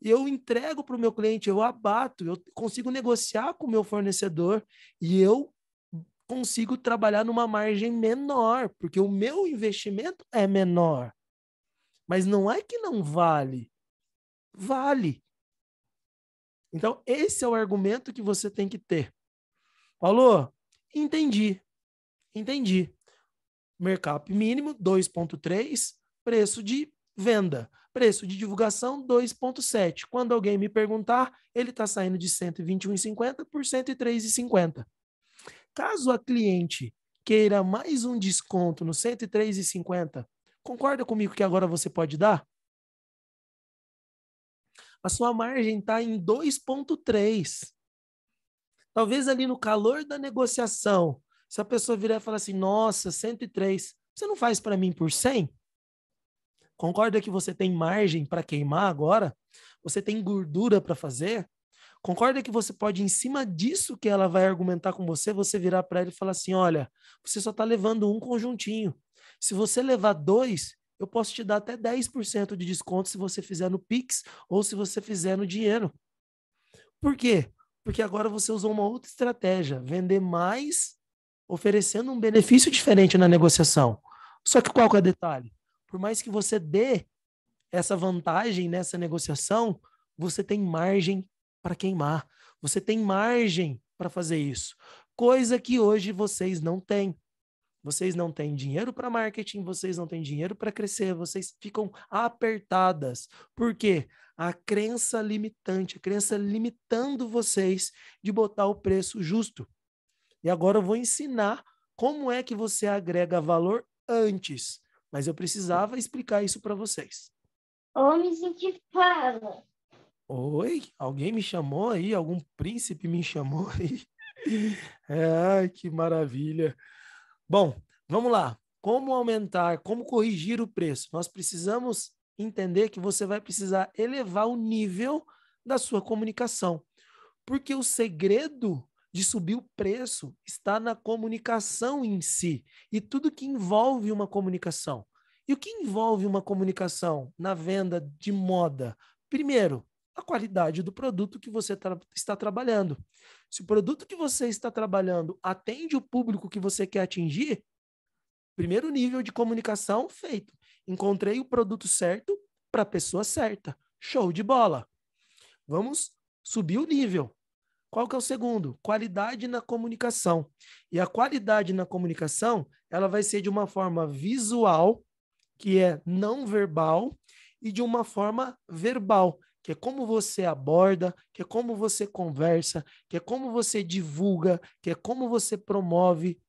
eu entrego para o meu cliente, eu abato, eu consigo negociar com o meu fornecedor e eu consigo trabalhar numa margem menor, porque o meu investimento é menor. Mas não é que não vale. Vale. Então, esse é o argumento que você tem que ter. Paulo, entendi. Entendi. Mercap mínimo 2.3, preço de venda. Preço de divulgação 2.7. Quando alguém me perguntar, ele está saindo de 121,50 por 103,50. Caso a cliente queira mais um desconto no 103,50, concorda comigo que agora você pode dar? A sua margem está em 2.3. Talvez ali no calor da negociação, se a pessoa virar e falar assim, nossa, 103, você não faz para mim por 100? Concorda que você tem margem para queimar agora? Você tem gordura para fazer? Concorda que você pode, em cima disso que ela vai argumentar com você, você virar para ela e falar assim: olha, você só está levando um conjuntinho. Se você levar dois, eu posso te dar até 10% de desconto se você fizer no Pix ou se você fizer no dinheiro. Por quê? porque agora você usou uma outra estratégia, vender mais, oferecendo um benefício diferente na negociação. Só que qual que é o detalhe? Por mais que você dê essa vantagem nessa negociação, você tem margem para queimar, você tem margem para fazer isso, coisa que hoje vocês não têm. Vocês não têm dinheiro para marketing, vocês não têm dinheiro para crescer, vocês ficam apertadas. Por quê? A crença limitante, a crença limitando vocês de botar o preço justo. E agora eu vou ensinar como é que você agrega valor antes, mas eu precisava explicar isso para vocês. Homens que fala. Oi, alguém me chamou aí? Algum príncipe me chamou aí? Ai, é, que maravilha. Bom, vamos lá. Como aumentar, como corrigir o preço? Nós precisamos entender que você vai precisar elevar o nível da sua comunicação. Porque o segredo de subir o preço está na comunicação em si e tudo que envolve uma comunicação. E o que envolve uma comunicação na venda de moda? Primeiro, a qualidade do produto que você tra está trabalhando. Se o produto que você está trabalhando atende o público que você quer atingir, primeiro nível de comunicação feito. Encontrei o produto certo para a pessoa certa. Show de bola. Vamos subir o nível. Qual que é o segundo? Qualidade na comunicação. E a qualidade na comunicação, ela vai ser de uma forma visual, que é não verbal, e de uma forma verbal, que é como você aborda, que é como você conversa, que é como você divulga, que é como você promove.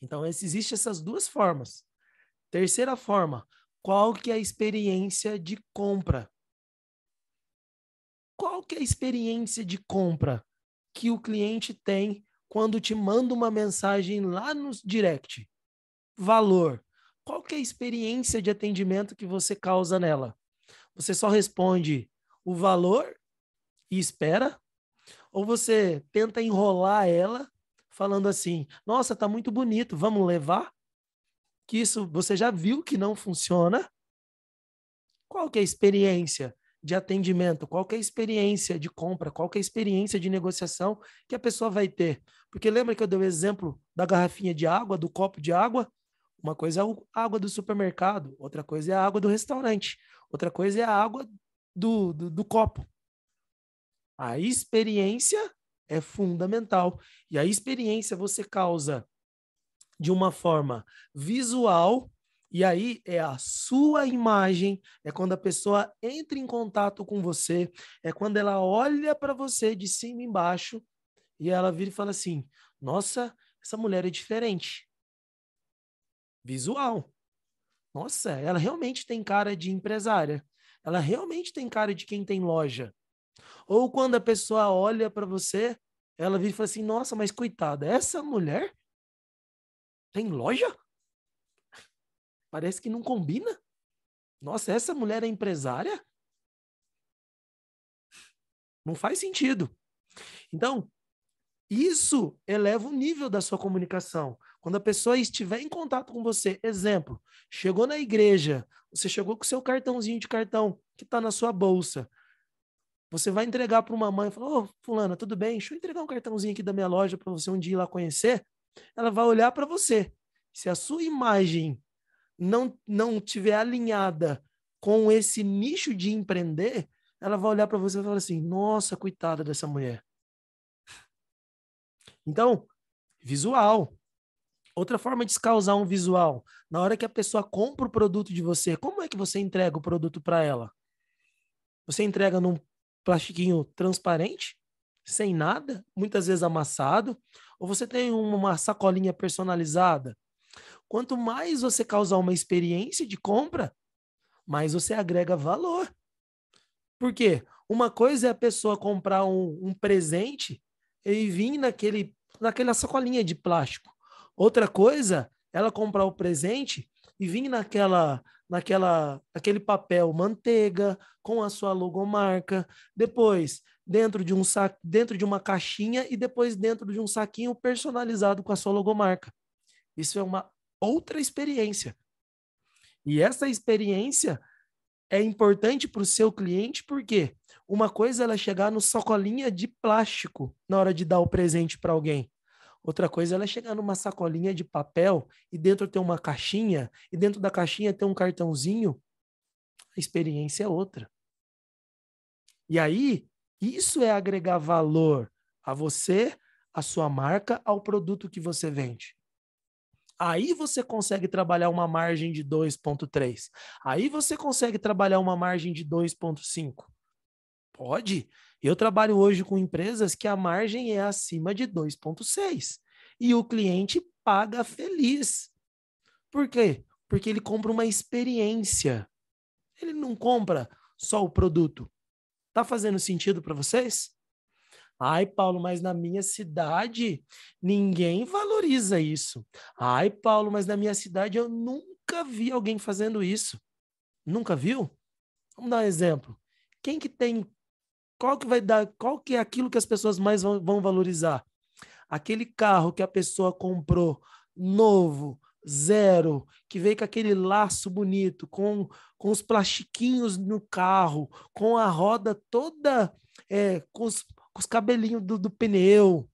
Então, existem essas duas formas. Terceira forma, qual que é a experiência de compra? Qual que é a experiência de compra que o cliente tem quando te manda uma mensagem lá no direct? Valor. Qual que é a experiência de atendimento que você causa nela? Você só responde o valor e espera, ou você tenta enrolar ela falando assim: "Nossa, tá muito bonito, vamos levar?" Que isso você já viu que não funciona. Qual que é a experiência de atendimento? Qual que é a experiência de compra? Qual que é a experiência de negociação que a pessoa vai ter? Porque lembra que eu dei o exemplo da garrafinha de água, do copo de água? Uma coisa é a água do supermercado, outra coisa é a água do restaurante, outra coisa é a água do, do, do copo. A experiência é fundamental. E a experiência você causa de uma forma visual, e aí é a sua imagem, é quando a pessoa entra em contato com você, é quando ela olha para você de cima e embaixo e ela vira e fala assim: Nossa, essa mulher é diferente visual. Nossa, ela realmente tem cara de empresária. Ela realmente tem cara de quem tem loja. Ou quando a pessoa olha para você, ela vira e fala assim: Nossa, mas coitada, essa mulher tem loja? Parece que não combina. Nossa, essa mulher é empresária? Não faz sentido. Então, isso eleva o nível da sua comunicação. Quando a pessoa estiver em contato com você, exemplo, chegou na igreja, você chegou com o seu cartãozinho de cartão que está na sua bolsa. Você vai entregar para uma mãe e fala: Ô, oh, Fulana, tudo bem? Deixa eu entregar um cartãozinho aqui da minha loja para você um dia ir lá conhecer. Ela vai olhar para você. Se a sua imagem não, não tiver alinhada com esse nicho de empreender, ela vai olhar para você e falar assim: nossa, coitada dessa mulher. Então, visual. Outra forma de causar um visual, na hora que a pessoa compra o produto de você, como é que você entrega o produto para ela? Você entrega num plastiquinho transparente, sem nada, muitas vezes amassado, ou você tem uma sacolinha personalizada. Quanto mais você causar uma experiência de compra, mais você agrega valor. Por quê? Uma coisa é a pessoa comprar um, um presente e vir naquele, naquela sacolinha de plástico. Outra coisa, ela comprar o presente e vir naquela naquela aquele papel manteiga com a sua logomarca, depois dentro de um saco, dentro de uma caixinha e depois dentro de um saquinho personalizado com a sua logomarca. Isso é uma outra experiência. E essa experiência é importante para o seu cliente porque uma coisa é ela chegar no sacolinha de plástico na hora de dar o presente para alguém. Outra coisa ela é chegar numa sacolinha de papel e dentro tem uma caixinha, e dentro da caixinha tem um cartãozinho. A experiência é outra. E aí, isso é agregar valor a você, a sua marca, ao produto que você vende. Aí você consegue trabalhar uma margem de 2,3. Aí você consegue trabalhar uma margem de 2,5. Pode. Eu trabalho hoje com empresas que a margem é acima de 2,6 e o cliente paga feliz. Por quê? Porque ele compra uma experiência. Ele não compra só o produto. Tá fazendo sentido para vocês? Ai, Paulo, mas na minha cidade ninguém valoriza isso. Ai, Paulo, mas na minha cidade eu nunca vi alguém fazendo isso. Nunca viu? Vamos dar um exemplo. Quem que tem qual que vai dar, qual que é aquilo que as pessoas mais vão, vão valorizar? Aquele carro que a pessoa comprou novo, zero, que veio com aquele laço bonito, com, com os plastiquinhos no carro, com a roda toda, é, com, os, com os cabelinhos do, do pneu,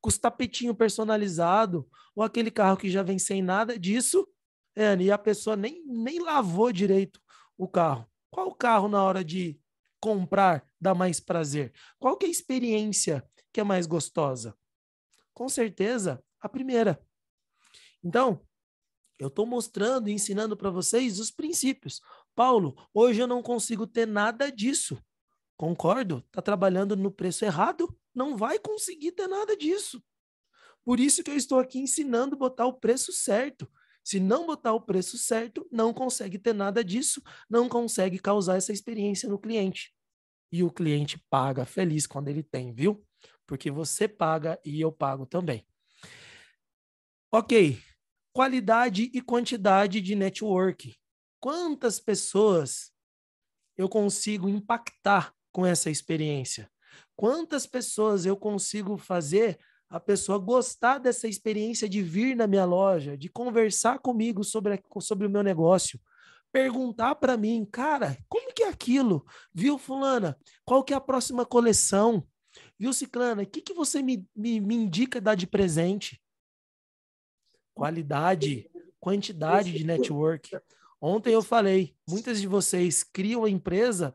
com os tapetinhos personalizados, ou aquele carro que já vem sem nada disso, é, e a pessoa nem, nem lavou direito o carro. Qual o carro na hora de comprar dá mais prazer? Qual que é a experiência que é mais gostosa? Com certeza, a primeira. Então, eu estou mostrando e ensinando para vocês os princípios. Paulo, hoje eu não consigo ter nada disso. Concordo, está trabalhando no preço errado, não vai conseguir ter nada disso. Por isso que eu estou aqui ensinando botar o preço certo. Se não botar o preço certo, não consegue ter nada disso, não consegue causar essa experiência no cliente e o cliente paga feliz quando ele tem, viu? Porque você paga e eu pago também. Ok. Qualidade e quantidade de network. Quantas pessoas eu consigo impactar com essa experiência? Quantas pessoas eu consigo fazer a pessoa gostar dessa experiência de vir na minha loja, de conversar comigo sobre, sobre o meu negócio, perguntar para mim, cara, como que é aquilo? Viu, fulana? Qual que é a próxima coleção? Viu, Ciclana? O que, que você me, me, me indica dar de presente? Qualidade, quantidade de network. Ontem eu falei, muitas de vocês criam a empresa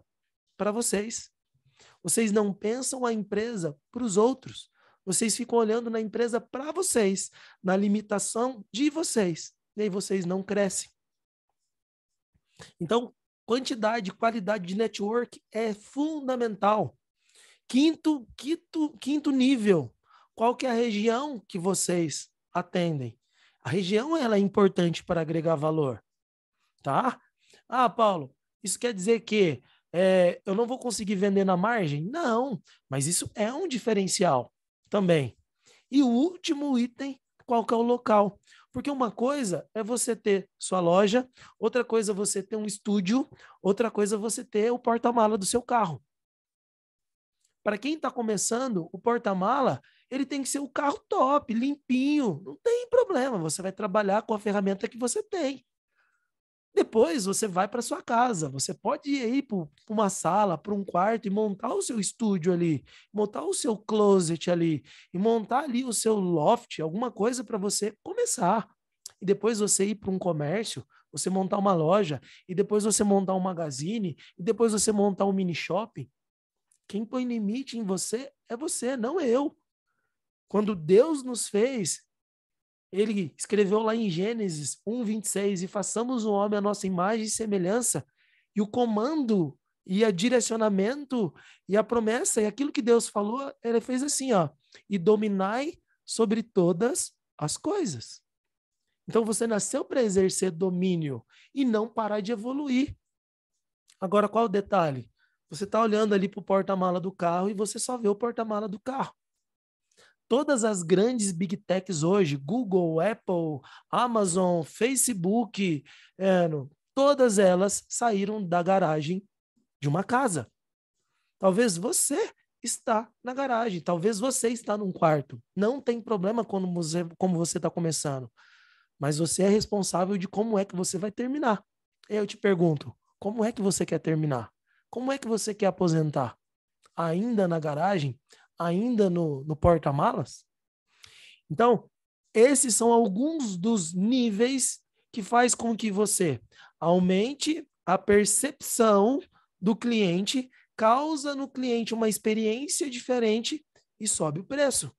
para vocês. Vocês não pensam a empresa para os outros. Vocês ficam olhando na empresa para vocês, na limitação de vocês. E aí vocês não crescem. Então, quantidade, qualidade de network é fundamental. Quinto, quinto, quinto nível, qual que é a região que vocês atendem? A região ela é importante para agregar valor, tá? Ah, Paulo, isso quer dizer que é, eu não vou conseguir vender na margem? Não, mas isso é um diferencial também. E o último item qual que é o local. Porque uma coisa é você ter sua loja, outra coisa é você ter um estúdio, outra coisa é você ter o porta-mala do seu carro. Para quem está começando, o porta-mala ele tem que ser o carro top, limpinho, não tem problema. Você vai trabalhar com a ferramenta que você tem. Depois você vai para sua casa, você pode ir aí para uma sala, para um quarto e montar o seu estúdio ali, montar o seu closet ali, e montar ali o seu loft, alguma coisa para você começar. E depois você ir para um comércio, você montar uma loja, e depois você montar um magazine, e depois você montar um mini shopping. Quem põe limite em você é você, não eu. Quando Deus nos fez, ele escreveu lá em Gênesis 1:26 e façamos o homem à nossa imagem e semelhança. E o comando e a direcionamento e a promessa e aquilo que Deus falou, ele fez assim, ó, e dominai sobre todas as coisas. Então você nasceu para exercer domínio e não parar de evoluir. Agora qual o detalhe? Você está olhando ali para o porta-mala do carro e você só vê o porta-mala do carro todas as grandes big techs hoje, Google, Apple, Amazon, Facebook, é, todas elas saíram da garagem de uma casa. Talvez você está na garagem, talvez você está num quarto. Não tem problema quando você, como você está começando, mas você é responsável de como é que você vai terminar. Eu te pergunto, como é que você quer terminar? Como é que você quer aposentar? Ainda na garagem? ainda no, no porta-malas? Então, esses são alguns dos níveis que faz com que você aumente a percepção do cliente, causa no cliente uma experiência diferente e sobe o preço.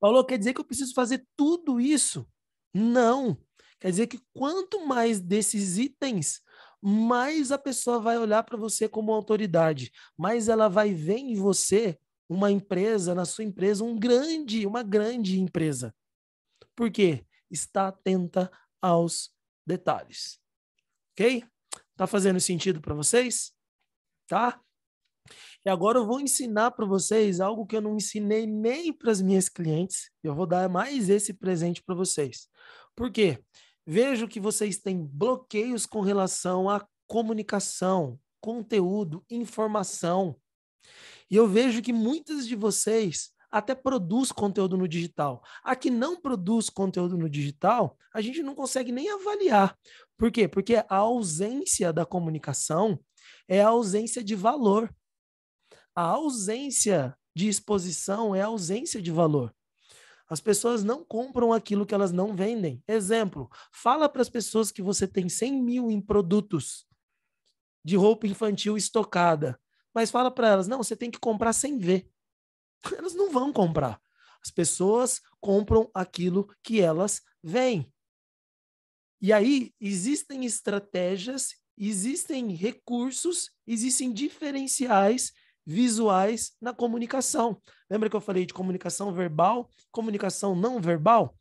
Paulo, quer dizer que eu preciso fazer tudo isso? Não. Quer dizer que quanto mais desses itens, mais a pessoa vai olhar para você como autoridade, mais ela vai ver em você uma empresa, na sua empresa, um grande, uma grande empresa. Por quê? Está atenta aos detalhes. OK? Tá fazendo sentido para vocês? Tá? E agora eu vou ensinar para vocês algo que eu não ensinei nem para as minhas clientes. Eu vou dar mais esse presente para vocês. Por quê? Vejo que vocês têm bloqueios com relação à comunicação, conteúdo, informação. E eu vejo que muitas de vocês até produz conteúdo no digital. A que não produz conteúdo no digital, a gente não consegue nem avaliar. Por quê? Porque a ausência da comunicação é a ausência de valor. A ausência de exposição é a ausência de valor. As pessoas não compram aquilo que elas não vendem. Exemplo, fala para as pessoas que você tem 100 mil em produtos de roupa infantil estocada mas fala para elas: não, você tem que comprar sem ver. Elas não vão comprar. As pessoas compram aquilo que elas veem. E aí existem estratégias, existem recursos, existem diferenciais visuais na comunicação. Lembra que eu falei de comunicação verbal, comunicação não verbal?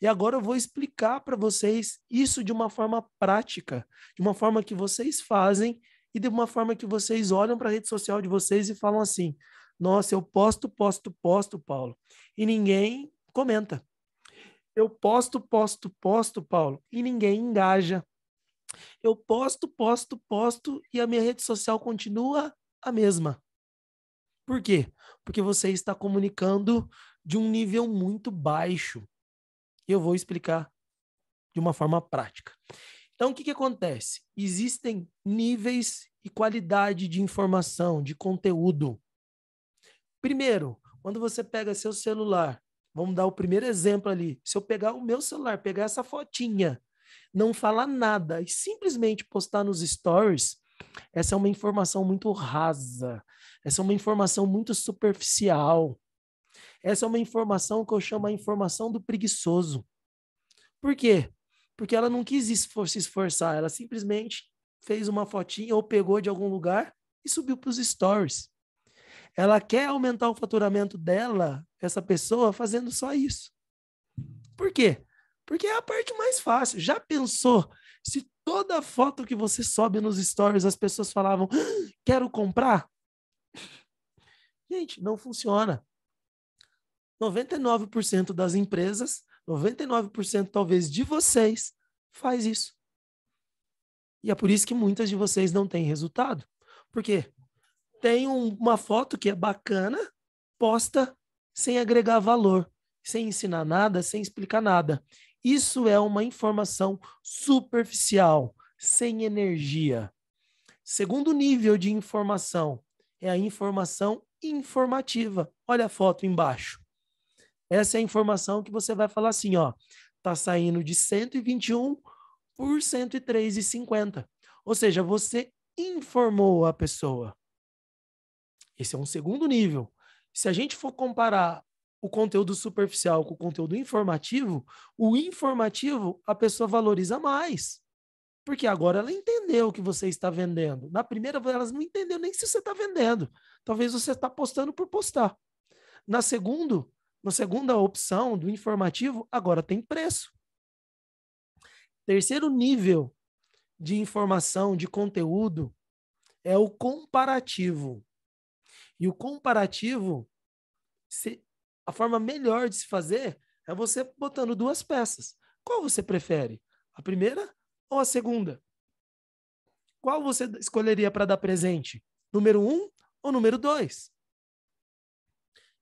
E agora eu vou explicar para vocês isso de uma forma prática, de uma forma que vocês fazem e de uma forma que vocês olham para a rede social de vocês e falam assim: nossa, eu posto, posto, posto, Paulo, e ninguém comenta. Eu posto, posto, posto, Paulo, e ninguém engaja. Eu posto, posto, posto, e a minha rede social continua a mesma. Por quê? Porque você está comunicando de um nível muito baixo. E eu vou explicar de uma forma prática. Então, o que, que acontece? Existem níveis e qualidade de informação, de conteúdo. Primeiro, quando você pega seu celular, vamos dar o primeiro exemplo ali. Se eu pegar o meu celular, pegar essa fotinha, não falar nada e simplesmente postar nos stories, essa é uma informação muito rasa, essa é uma informação muito superficial. Essa é uma informação que eu chamo a informação do preguiçoso. Por quê? porque ela não quis esfor se esforçar, ela simplesmente fez uma fotinha ou pegou de algum lugar e subiu para os stories. Ela quer aumentar o faturamento dela, essa pessoa, fazendo só isso. Por quê? Porque é a parte mais fácil. Já pensou se toda foto que você sobe nos stories as pessoas falavam, ah, quero comprar? Gente, não funciona. 99% das empresas 99% talvez de vocês faz isso. E é por isso que muitas de vocês não têm resultado. Por quê? Tem um, uma foto que é bacana, posta sem agregar valor, sem ensinar nada, sem explicar nada. Isso é uma informação superficial, sem energia. Segundo nível de informação é a informação informativa. Olha a foto embaixo. Essa é a informação que você vai falar assim, ó, tá saindo de 121 por 103,50. Ou seja, você informou a pessoa. Esse é um segundo nível. Se a gente for comparar o conteúdo superficial com o conteúdo informativo, o informativo a pessoa valoriza mais. Porque agora ela entendeu o que você está vendendo. Na primeira, elas não entenderam nem se você está vendendo. Talvez você está postando por postar. Na segunda, na segunda opção do informativo, agora tem preço. Terceiro nível de informação, de conteúdo, é o comparativo. E o comparativo, se, a forma melhor de se fazer é você botando duas peças. Qual você prefere? A primeira ou a segunda? Qual você escolheria para dar presente? Número um ou número dois?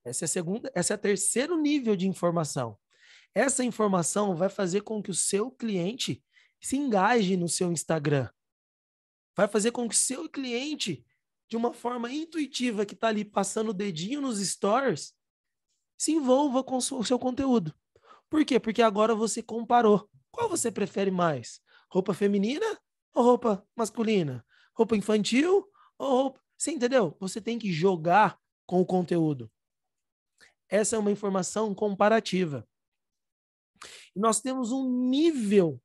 Essa é a segunda, essa é a terceiro nível de informação. Essa informação vai fazer com que o seu cliente se engaje no seu Instagram. Vai fazer com que o seu cliente, de uma forma intuitiva, que está ali passando o dedinho nos stories, se envolva com o seu conteúdo. Por quê? Porque agora você comparou. Qual você prefere mais? Roupa feminina ou roupa masculina? Roupa infantil ou roupa. Você entendeu? Você tem que jogar com o conteúdo. Essa é uma informação comparativa. Nós temos um nível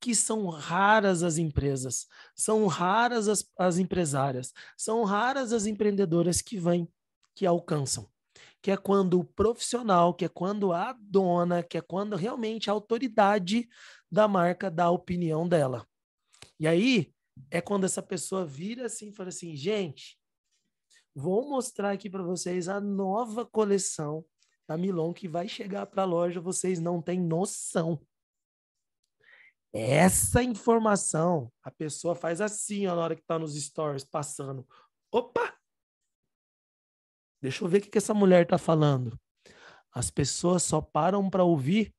que são raras as empresas, são raras as, as empresárias, são raras as empreendedoras que vêm, que alcançam que é quando o profissional, que é quando a dona, que é quando realmente a autoridade da marca dá a opinião dela. E aí é quando essa pessoa vira assim e fala assim: gente, Vou mostrar aqui para vocês a nova coleção da Milon que vai chegar para a loja, vocês não têm noção. Essa informação, a pessoa faz assim ó, na hora que está nos stories passando. Opa! Deixa eu ver o que, que essa mulher está falando. As pessoas só param para ouvir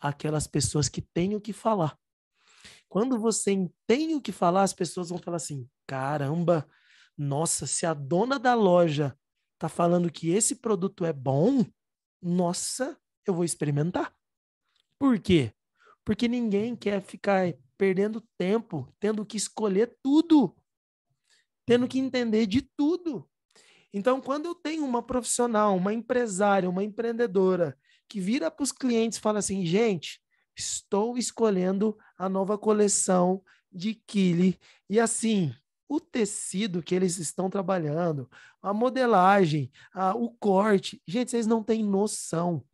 aquelas pessoas que têm o que falar. Quando você tem o que falar, as pessoas vão falar assim: caramba, nossa, se a dona da loja tá falando que esse produto é bom, nossa, eu vou experimentar. Por quê? Porque ninguém quer ficar perdendo tempo, tendo que escolher tudo, tendo que entender de tudo. Então, quando eu tenho uma profissional, uma empresária, uma empreendedora que vira para os clientes e fala assim: gente, estou escolhendo a nova coleção de Kili. E assim, o tecido que eles estão trabalhando, a modelagem, a, o corte. Gente, vocês não têm noção.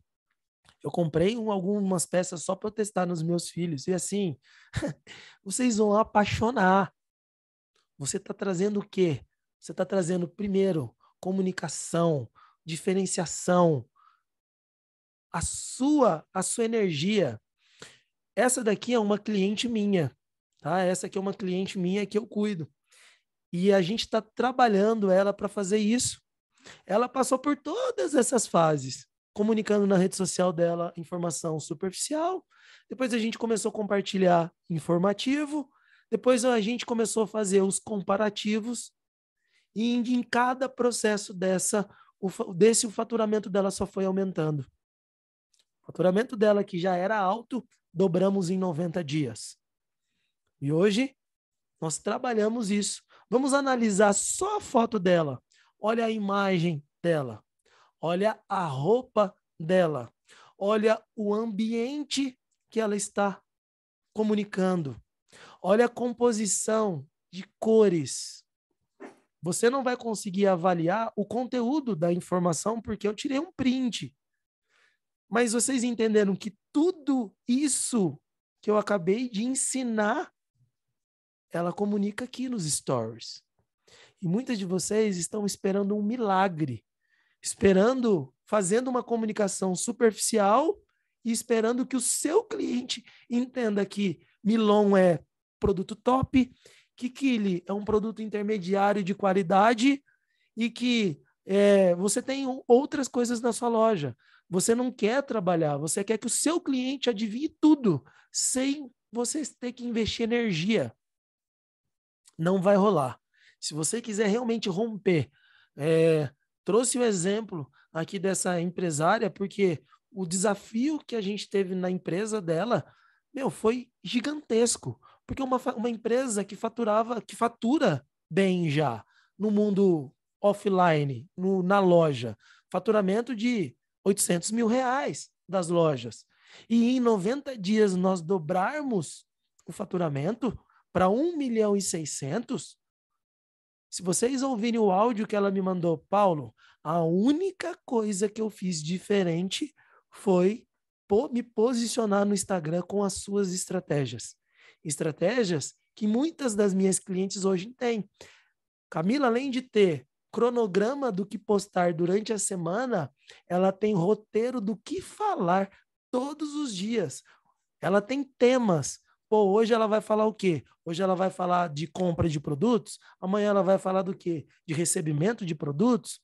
Eu comprei um, algumas peças só para testar nos meus filhos. E assim, vocês vão apaixonar. Você está trazendo o quê? Você está trazendo, primeiro, comunicação, diferenciação, a sua, a sua energia. Essa daqui é uma cliente minha, tá? Essa aqui é uma cliente minha que eu cuido. E a gente está trabalhando ela para fazer isso. Ela passou por todas essas fases, comunicando na rede social dela informação superficial. Depois a gente começou a compartilhar informativo. Depois a gente começou a fazer os comparativos. E em cada processo dessa, o, desse, o faturamento dela só foi aumentando. O faturamento dela, que já era alto, dobramos em 90 dias. E hoje nós trabalhamos isso Vamos analisar só a foto dela. Olha a imagem dela. Olha a roupa dela. Olha o ambiente que ela está comunicando. Olha a composição de cores. Você não vai conseguir avaliar o conteúdo da informação porque eu tirei um print. Mas vocês entenderam que tudo isso que eu acabei de ensinar ela comunica aqui nos stories. E muitas de vocês estão esperando um milagre, esperando, fazendo uma comunicação superficial e esperando que o seu cliente entenda que Milon é produto top, que Kili é um produto intermediário de qualidade e que é, você tem outras coisas na sua loja. Você não quer trabalhar, você quer que o seu cliente adivinhe tudo, sem você ter que investir energia não vai rolar. Se você quiser realmente romper, é, trouxe o um exemplo aqui dessa empresária, porque o desafio que a gente teve na empresa dela, meu, foi gigantesco. Porque uma, uma empresa que faturava, que fatura bem já no mundo offline, no, na loja, faturamento de 800 mil reais das lojas. E em 90 dias nós dobrarmos o faturamento, para 1 milhão e 600? Se vocês ouvirem o áudio que ela me mandou, Paulo, a única coisa que eu fiz diferente foi me posicionar no Instagram com as suas estratégias. Estratégias que muitas das minhas clientes hoje têm. Camila, além de ter cronograma do que postar durante a semana, ela tem roteiro do que falar todos os dias. Ela tem temas. Pô, hoje ela vai falar o quê? Hoje ela vai falar de compra de produtos, amanhã ela vai falar do quê? De recebimento de produtos.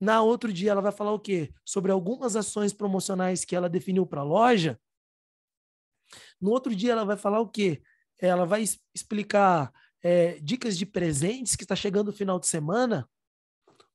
Na outro dia ela vai falar o quê? Sobre algumas ações promocionais que ela definiu para a loja. No outro dia ela vai falar o quê? Ela vai explicar é, dicas de presentes que está chegando o final de semana.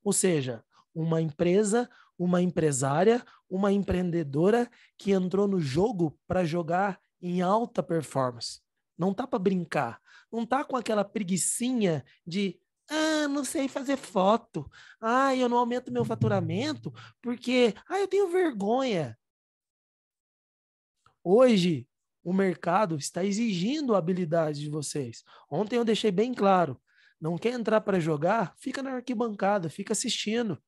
Ou seja, uma empresa, uma empresária, uma empreendedora que entrou no jogo para jogar em alta performance. Não tá para brincar. Não tá com aquela preguiçinha de ah, não sei fazer foto. Ah, eu não aumento meu faturamento porque ah, eu tenho vergonha. Hoje o mercado está exigindo habilidades de vocês. Ontem eu deixei bem claro. Não quer entrar para jogar? Fica na arquibancada, fica assistindo.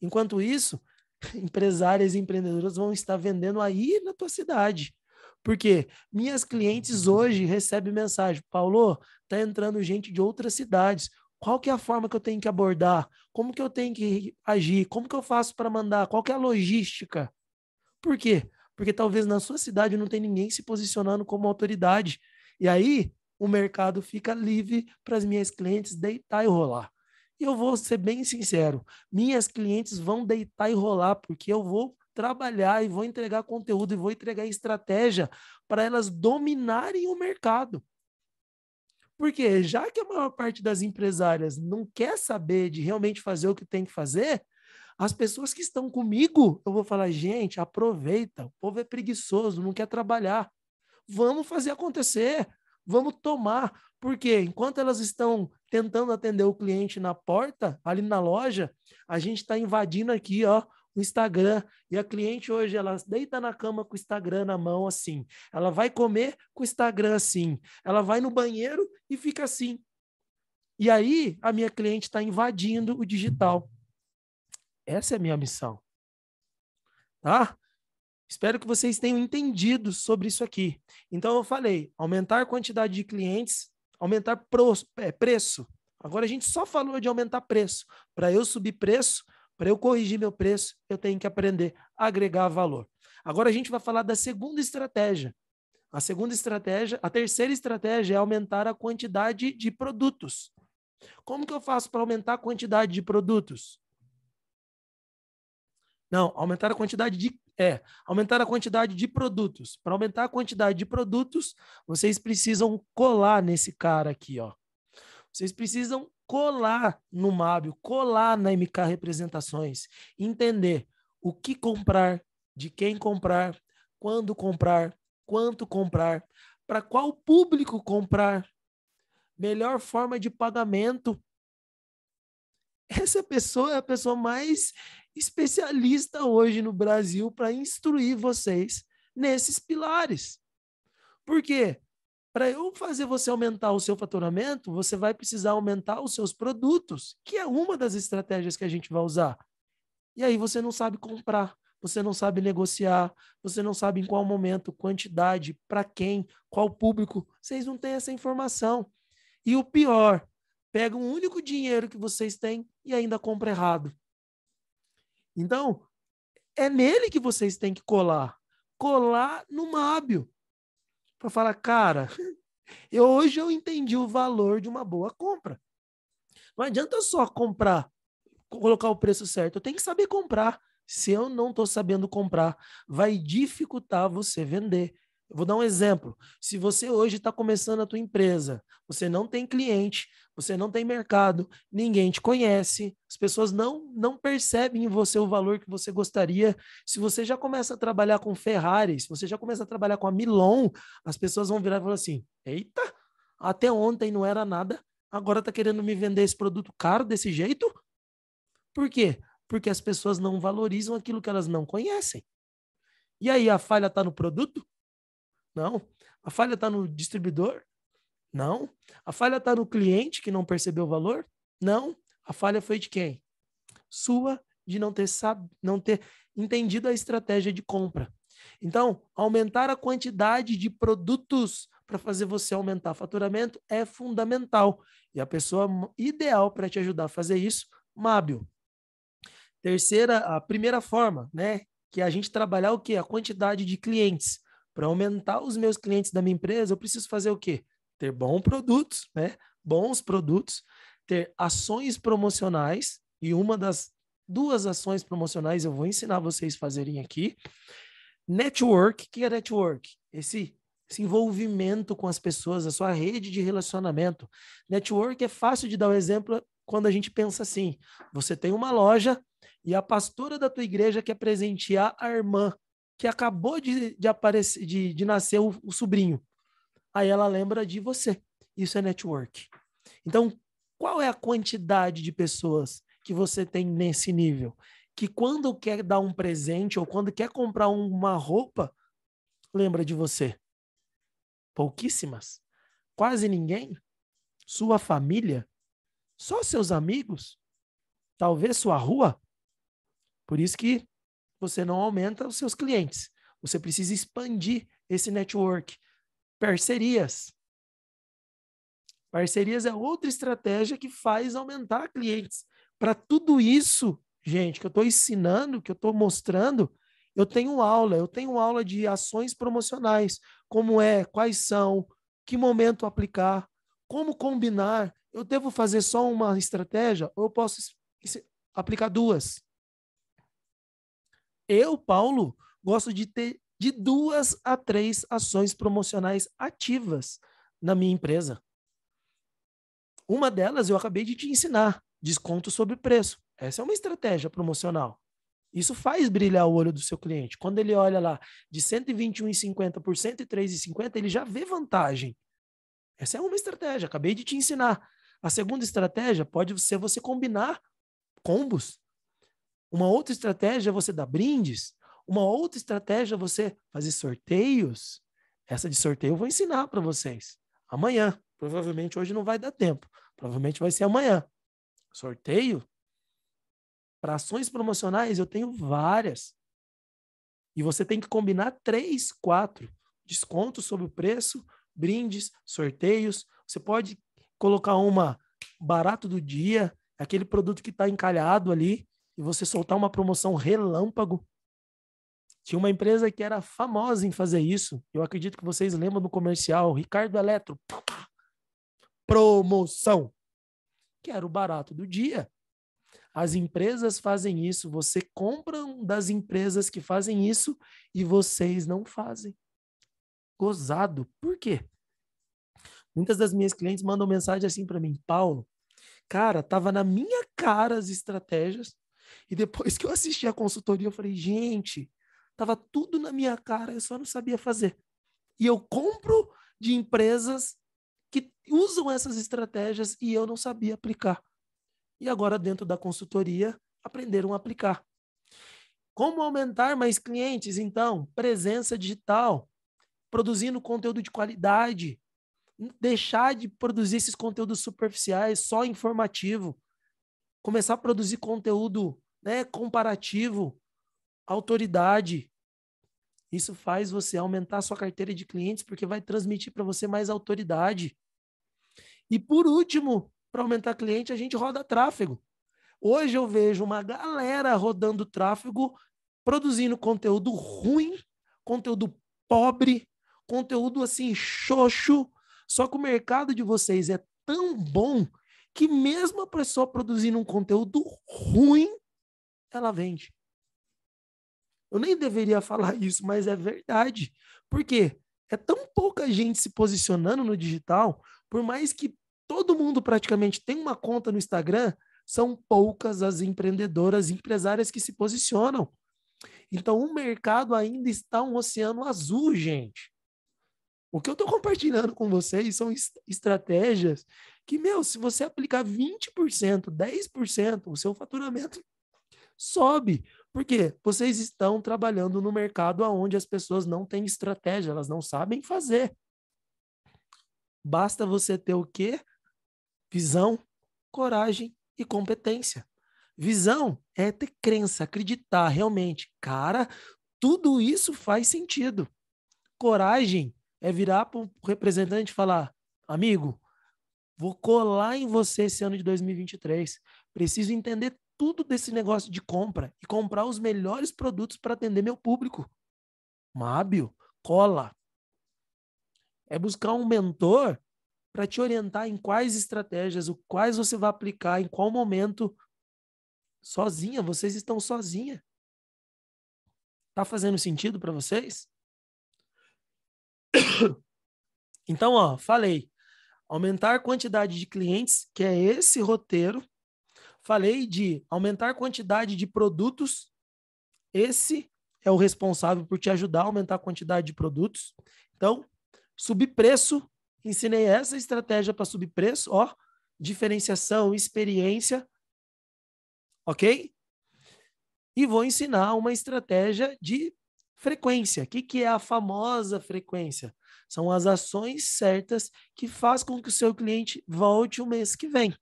Enquanto isso, empresárias e empreendedoras vão estar vendendo aí na tua cidade. Porque minhas clientes hoje recebem mensagem, Paulo, tá entrando gente de outras cidades. Qual que é a forma que eu tenho que abordar? Como que eu tenho que agir? Como que eu faço para mandar? Qual que é a logística? Por quê? Porque talvez na sua cidade não tem ninguém se posicionando como autoridade. E aí o mercado fica livre para as minhas clientes deitar e rolar. E eu vou ser bem sincero, minhas clientes vão deitar e rolar porque eu vou trabalhar e vou entregar conteúdo e vou entregar estratégia para elas dominarem o mercado. Porque já que a maior parte das empresárias não quer saber de realmente fazer o que tem que fazer, as pessoas que estão comigo, eu vou falar, gente, aproveita, o povo é preguiçoso, não quer trabalhar. Vamos fazer acontecer, vamos tomar, porque enquanto elas estão tentando atender o cliente na porta, ali na loja, a gente está invadindo aqui, ó, o Instagram. E a cliente hoje, ela deita na cama com o Instagram na mão, assim. Ela vai comer com o Instagram, assim. Ela vai no banheiro e fica assim. E aí, a minha cliente está invadindo o digital. Essa é a minha missão. Tá? Espero que vocês tenham entendido sobre isso aqui. Então, eu falei: aumentar a quantidade de clientes, aumentar pros, é, preço. Agora, a gente só falou de aumentar preço. Para eu subir preço, para eu corrigir meu preço, eu tenho que aprender a agregar valor. Agora a gente vai falar da segunda estratégia. A segunda estratégia, a terceira estratégia é aumentar a quantidade de produtos. Como que eu faço para aumentar a quantidade de produtos? Não, aumentar a quantidade de é aumentar a quantidade de produtos. Para aumentar a quantidade de produtos, vocês precisam colar nesse cara aqui, ó. Vocês precisam colar no Mábio, colar na MK Representações, entender o que comprar, de quem comprar, quando comprar, quanto comprar, para qual público comprar, melhor forma de pagamento. Essa pessoa é a pessoa mais especialista hoje no Brasil para instruir vocês nesses pilares. Por quê? Para eu fazer você aumentar o seu faturamento, você vai precisar aumentar os seus produtos, que é uma das estratégias que a gente vai usar. E aí você não sabe comprar, você não sabe negociar, você não sabe em qual momento, quantidade, para quem, qual público, vocês não têm essa informação. E o pior, pega um único dinheiro que vocês têm e ainda compra errado. Então, é nele que vocês têm que colar. Colar no Mábio para falar, cara, eu, hoje eu entendi o valor de uma boa compra. Não adianta só comprar, colocar o preço certo. Eu tenho que saber comprar. Se eu não estou sabendo comprar, vai dificultar você vender. Eu vou dar um exemplo. Se você hoje está começando a tua empresa, você não tem cliente, você não tem mercado, ninguém te conhece, as pessoas não, não percebem em você o valor que você gostaria. Se você já começa a trabalhar com Ferrari, se você já começa a trabalhar com a Milon, as pessoas vão virar e falar assim: eita, até ontem não era nada, agora está querendo me vender esse produto caro desse jeito? Por quê? Porque as pessoas não valorizam aquilo que elas não conhecem. E aí a falha está no produto? Não. A falha está no distribuidor? Não. A falha está no cliente que não percebeu o valor? Não. A falha foi de quem? Sua de não ter, sab... não ter entendido a estratégia de compra. Então, aumentar a quantidade de produtos para fazer você aumentar faturamento é fundamental. E a pessoa ideal para te ajudar a fazer isso, Mábio. Terceira, a primeira forma, né? Que é a gente trabalhar o quê? A quantidade de clientes. Para aumentar os meus clientes da minha empresa, eu preciso fazer o quê? Ter bons produtos, né? Bons produtos, ter ações promocionais e uma das duas ações promocionais eu vou ensinar vocês fazerem aqui. Network, o que é network? Esse esse envolvimento com as pessoas, a sua rede de relacionamento. Network é fácil de dar o um exemplo quando a gente pensa assim: você tem uma loja e a pastora da tua igreja quer presentear a irmã que acabou de, de aparecer, de, de nascer o, o sobrinho. Aí ela lembra de você. Isso é network. Então, qual é a quantidade de pessoas que você tem nesse nível? Que quando quer dar um presente ou quando quer comprar uma roupa, lembra de você? Pouquíssimas. Quase ninguém? Sua família? Só seus amigos? Talvez sua rua? Por isso que você não aumenta os seus clientes. Você precisa expandir esse network. Parcerias. Parcerias é outra estratégia que faz aumentar clientes. Para tudo isso, gente, que eu estou ensinando, que eu estou mostrando, eu tenho aula, eu tenho aula de ações promocionais, como é, quais são, que momento aplicar, como combinar. Eu devo fazer só uma estratégia ou eu posso aplicar duas? Eu, Paulo, gosto de ter de duas a três ações promocionais ativas na minha empresa. Uma delas eu acabei de te ensinar, desconto sobre preço. Essa é uma estratégia promocional. Isso faz brilhar o olho do seu cliente. Quando ele olha lá de 121,50 por 103,50, ele já vê vantagem. Essa é uma estratégia, acabei de te ensinar. A segunda estratégia pode ser você combinar combos. Uma outra estratégia é você dar brindes. Uma outra estratégia é você fazer sorteios. Essa de sorteio eu vou ensinar para vocês amanhã. Provavelmente hoje não vai dar tempo. Provavelmente vai ser amanhã. Sorteio para ações promocionais eu tenho várias. E você tem que combinar três, quatro descontos sobre o preço, brindes, sorteios. Você pode colocar uma barato do dia, aquele produto que está encalhado ali, e você soltar uma promoção relâmpago. Tinha uma empresa que era famosa em fazer isso. Eu acredito que vocês lembram do comercial Ricardo Eletro. Promoção. Que era o barato do dia. As empresas fazem isso, você compra das empresas que fazem isso e vocês não fazem. Gozado. Por quê? Muitas das minhas clientes mandam mensagem assim para mim, Paulo, cara, tava na minha cara as estratégias, e depois que eu assisti a consultoria, eu falei, gente, tava tudo na minha cara, eu só não sabia fazer. E eu compro de empresas que usam essas estratégias e eu não sabia aplicar. E agora, dentro da consultoria, aprenderam a aplicar. Como aumentar mais clientes, então? Presença digital, produzindo conteúdo de qualidade, deixar de produzir esses conteúdos superficiais, só informativo, começar a produzir conteúdo né, comparativo, autoridade. Isso faz você aumentar a sua carteira de clientes, porque vai transmitir para você mais autoridade. E por último, para aumentar cliente, a gente roda tráfego. Hoje eu vejo uma galera rodando tráfego, produzindo conteúdo ruim, conteúdo pobre, conteúdo assim xoxo, só que o mercado de vocês é tão bom que mesmo a pessoa produzindo um conteúdo ruim, ela vende. Eu nem deveria falar isso, mas é verdade. Por quê? É tão pouca gente se posicionando no digital, por mais que todo mundo praticamente tem uma conta no Instagram, são poucas as empreendedoras, empresárias que se posicionam. Então, o mercado ainda está um oceano azul, gente. O que eu estou compartilhando com vocês são estratégias que, meu, se você aplicar 20%, 10%, o seu faturamento sobe. Porque vocês estão trabalhando no mercado onde as pessoas não têm estratégia, elas não sabem fazer. Basta você ter o quê? Visão, coragem e competência. Visão é ter crença, acreditar realmente. Cara, tudo isso faz sentido. Coragem é virar para o representante e falar: amigo, Vou colar em você esse ano de 2023. Preciso entender tudo desse negócio de compra e comprar os melhores produtos para atender meu público. Mábio, cola. É buscar um mentor para te orientar em quais estratégias, o quais você vai aplicar, em qual momento. Sozinha, vocês estão sozinha. Tá fazendo sentido para vocês? Então, ó, falei aumentar a quantidade de clientes, que é esse roteiro. Falei de aumentar a quantidade de produtos, esse é o responsável por te ajudar a aumentar a quantidade de produtos. Então, subir preço, ensinei essa estratégia para subir preço, ó, diferenciação, experiência, ok? E vou ensinar uma estratégia de frequência. O que, que é a famosa frequência? São as ações certas que faz com que o seu cliente volte o mês que vem.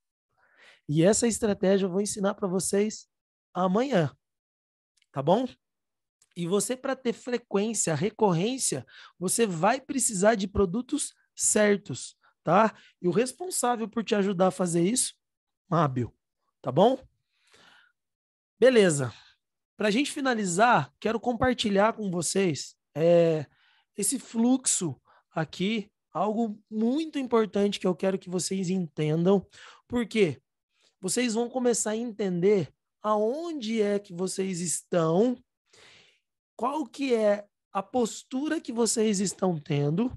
E essa estratégia eu vou ensinar para vocês amanhã. Tá bom? E você, para ter frequência, recorrência, você vai precisar de produtos certos, tá? E o responsável por te ajudar a fazer isso, Mábio, tá bom? Beleza. Para a gente finalizar, quero compartilhar com vocês é, esse fluxo aqui algo muito importante que eu quero que vocês entendam, porque vocês vão começar a entender aonde é que vocês estão, qual que é a postura que vocês estão tendo,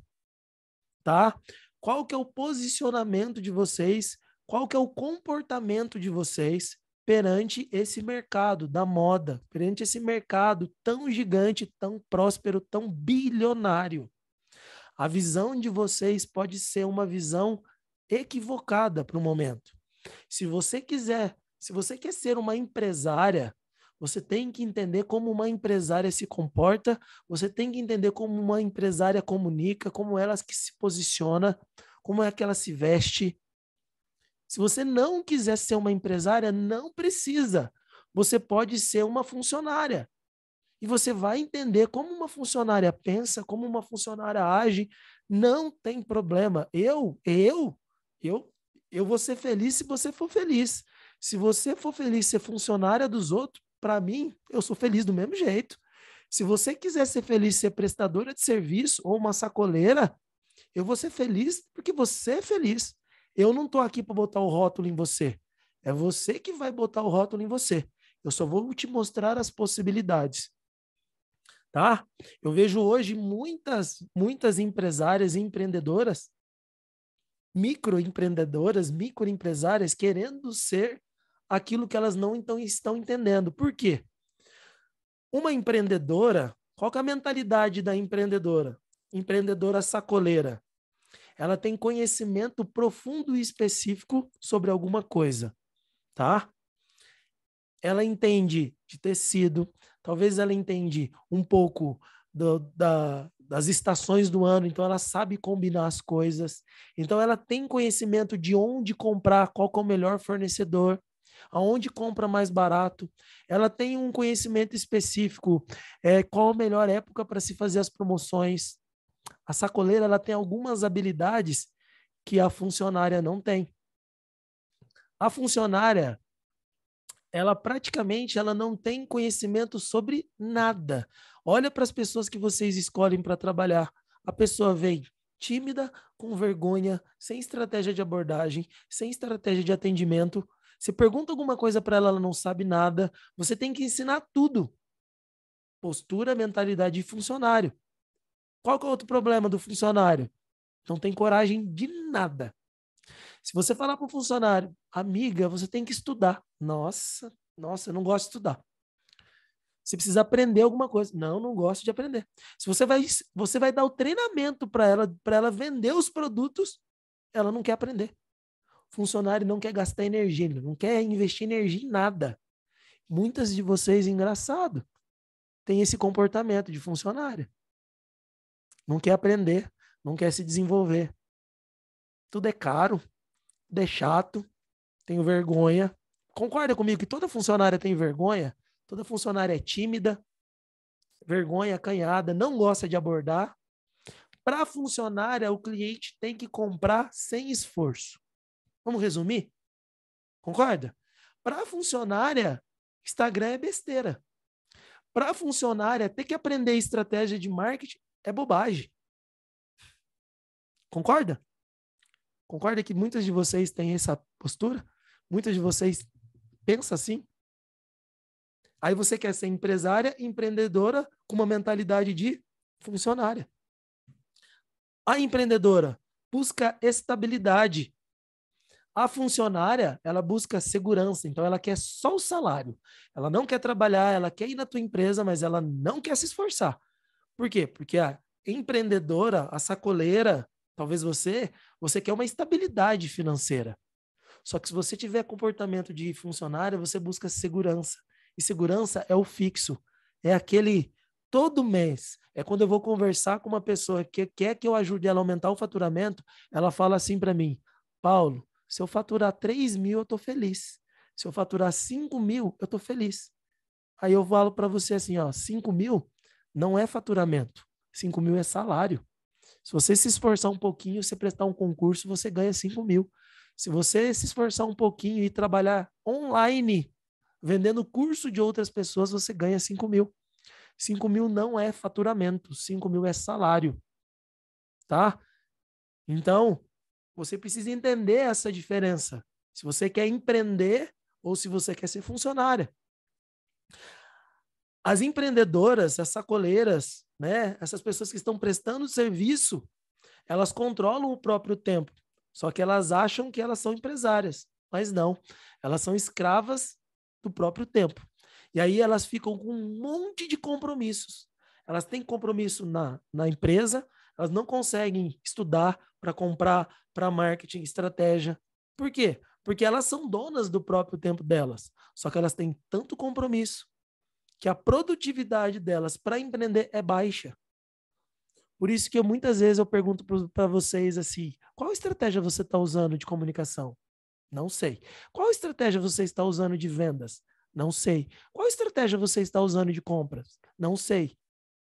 tá? Qual que é o posicionamento de vocês, qual que é o comportamento de vocês perante esse mercado da moda, perante esse mercado tão gigante, tão próspero, tão bilionário. A visão de vocês pode ser uma visão equivocada para o momento. Se você quiser, se você quer ser uma empresária, você tem que entender como uma empresária se comporta, você tem que entender como uma empresária comunica, como ela que se posiciona, como é que ela se veste. Se você não quiser ser uma empresária, não precisa. Você pode ser uma funcionária e você vai entender como uma funcionária pensa, como uma funcionária age. Não tem problema. Eu, eu, eu, eu vou ser feliz se você for feliz. Se você for feliz ser funcionária dos outros, para mim, eu sou feliz do mesmo jeito. Se você quiser ser feliz ser prestadora de serviço ou uma sacoleira, eu vou ser feliz porque você é feliz. Eu não estou aqui para botar o rótulo em você. É você que vai botar o rótulo em você. Eu só vou te mostrar as possibilidades tá? Eu vejo hoje muitas, muitas empresárias e empreendedoras, microempreendedoras, microempresárias, querendo ser aquilo que elas não então estão entendendo. Por quê? Uma empreendedora, qual é a mentalidade da empreendedora? Empreendedora sacoleira. Ela tem conhecimento profundo e específico sobre alguma coisa, tá? Ela entende de tecido, Talvez ela entende um pouco do, da, das estações do ano, então ela sabe combinar as coisas. Então ela tem conhecimento de onde comprar, qual é o melhor fornecedor, aonde compra mais barato. Ela tem um conhecimento específico, é, qual a melhor época para se fazer as promoções. A sacoleira ela tem algumas habilidades que a funcionária não tem. A funcionária ela praticamente ela não tem conhecimento sobre nada. Olha para as pessoas que vocês escolhem para trabalhar. A pessoa vem tímida, com vergonha, sem estratégia de abordagem, sem estratégia de atendimento. Você pergunta alguma coisa para ela, ela não sabe nada. Você tem que ensinar tudo. Postura, mentalidade de funcionário. Qual que é o outro problema do funcionário? Não tem coragem de nada. Se você falar para o funcionário, amiga, você tem que estudar. Nossa, nossa, eu não gosto de estudar. Você precisa aprender alguma coisa. Não, não gosto de aprender. Se você vai, você vai dar o treinamento para ela, para ela vender os produtos, ela não quer aprender. O funcionário não quer gastar energia, não quer investir energia em nada. Muitas de vocês, engraçado, tem esse comportamento de funcionário. Não quer aprender, não quer se desenvolver. Tudo é caro, tudo é chato, tenho vergonha. Concorda comigo que toda funcionária tem vergonha? Toda funcionária é tímida, vergonha, acanhada, não gosta de abordar. Para funcionária, o cliente tem que comprar sem esforço. Vamos resumir? Concorda? Para funcionária, Instagram é besteira. Para funcionária, ter que aprender estratégia de marketing é bobagem. Concorda? Concorda que muitas de vocês têm essa postura? Muitos de vocês pensam assim. Aí você quer ser empresária, empreendedora, com uma mentalidade de funcionária. A empreendedora busca estabilidade. A funcionária, ela busca segurança, então ela quer só o salário. Ela não quer trabalhar, ela quer ir na tua empresa, mas ela não quer se esforçar. Por quê? Porque a empreendedora, a sacoleira, talvez você, você quer uma estabilidade financeira. Só que se você tiver comportamento de funcionário, você busca segurança. E segurança é o fixo, é aquele todo mês. É quando eu vou conversar com uma pessoa que quer que eu ajude ela a aumentar o faturamento, ela fala assim para mim, Paulo, se eu faturar 3 mil, eu tô feliz. Se eu faturar 5 mil, eu tô feliz. Aí eu falo para você assim, ó, 5 mil não é faturamento, 5 mil é salário. Se você se esforçar um pouquinho, você prestar um concurso, você ganha 5 mil. Se você se esforçar um pouquinho e trabalhar online, vendendo curso de outras pessoas, você ganha 5 mil. 5 mil não é faturamento, 5 mil é salário. Tá? Então, você precisa entender essa diferença. Se você quer empreender ou se você quer ser funcionária. As empreendedoras, as sacoleiras, né? essas pessoas que estão prestando serviço, elas controlam o próprio tempo. Só que elas acham que elas são empresárias, mas não. Elas são escravas do próprio tempo. E aí elas ficam com um monte de compromissos. Elas têm compromisso na, na empresa, elas não conseguem estudar para comprar, para marketing, estratégia. Por quê? Porque elas são donas do próprio tempo delas. Só que elas têm tanto compromisso que a produtividade delas para empreender é baixa. Por isso que eu, muitas vezes eu pergunto para vocês assim: qual estratégia você está usando de comunicação? Não sei. Qual estratégia você está usando de vendas? Não sei. Qual estratégia você está usando de compras? Não sei. O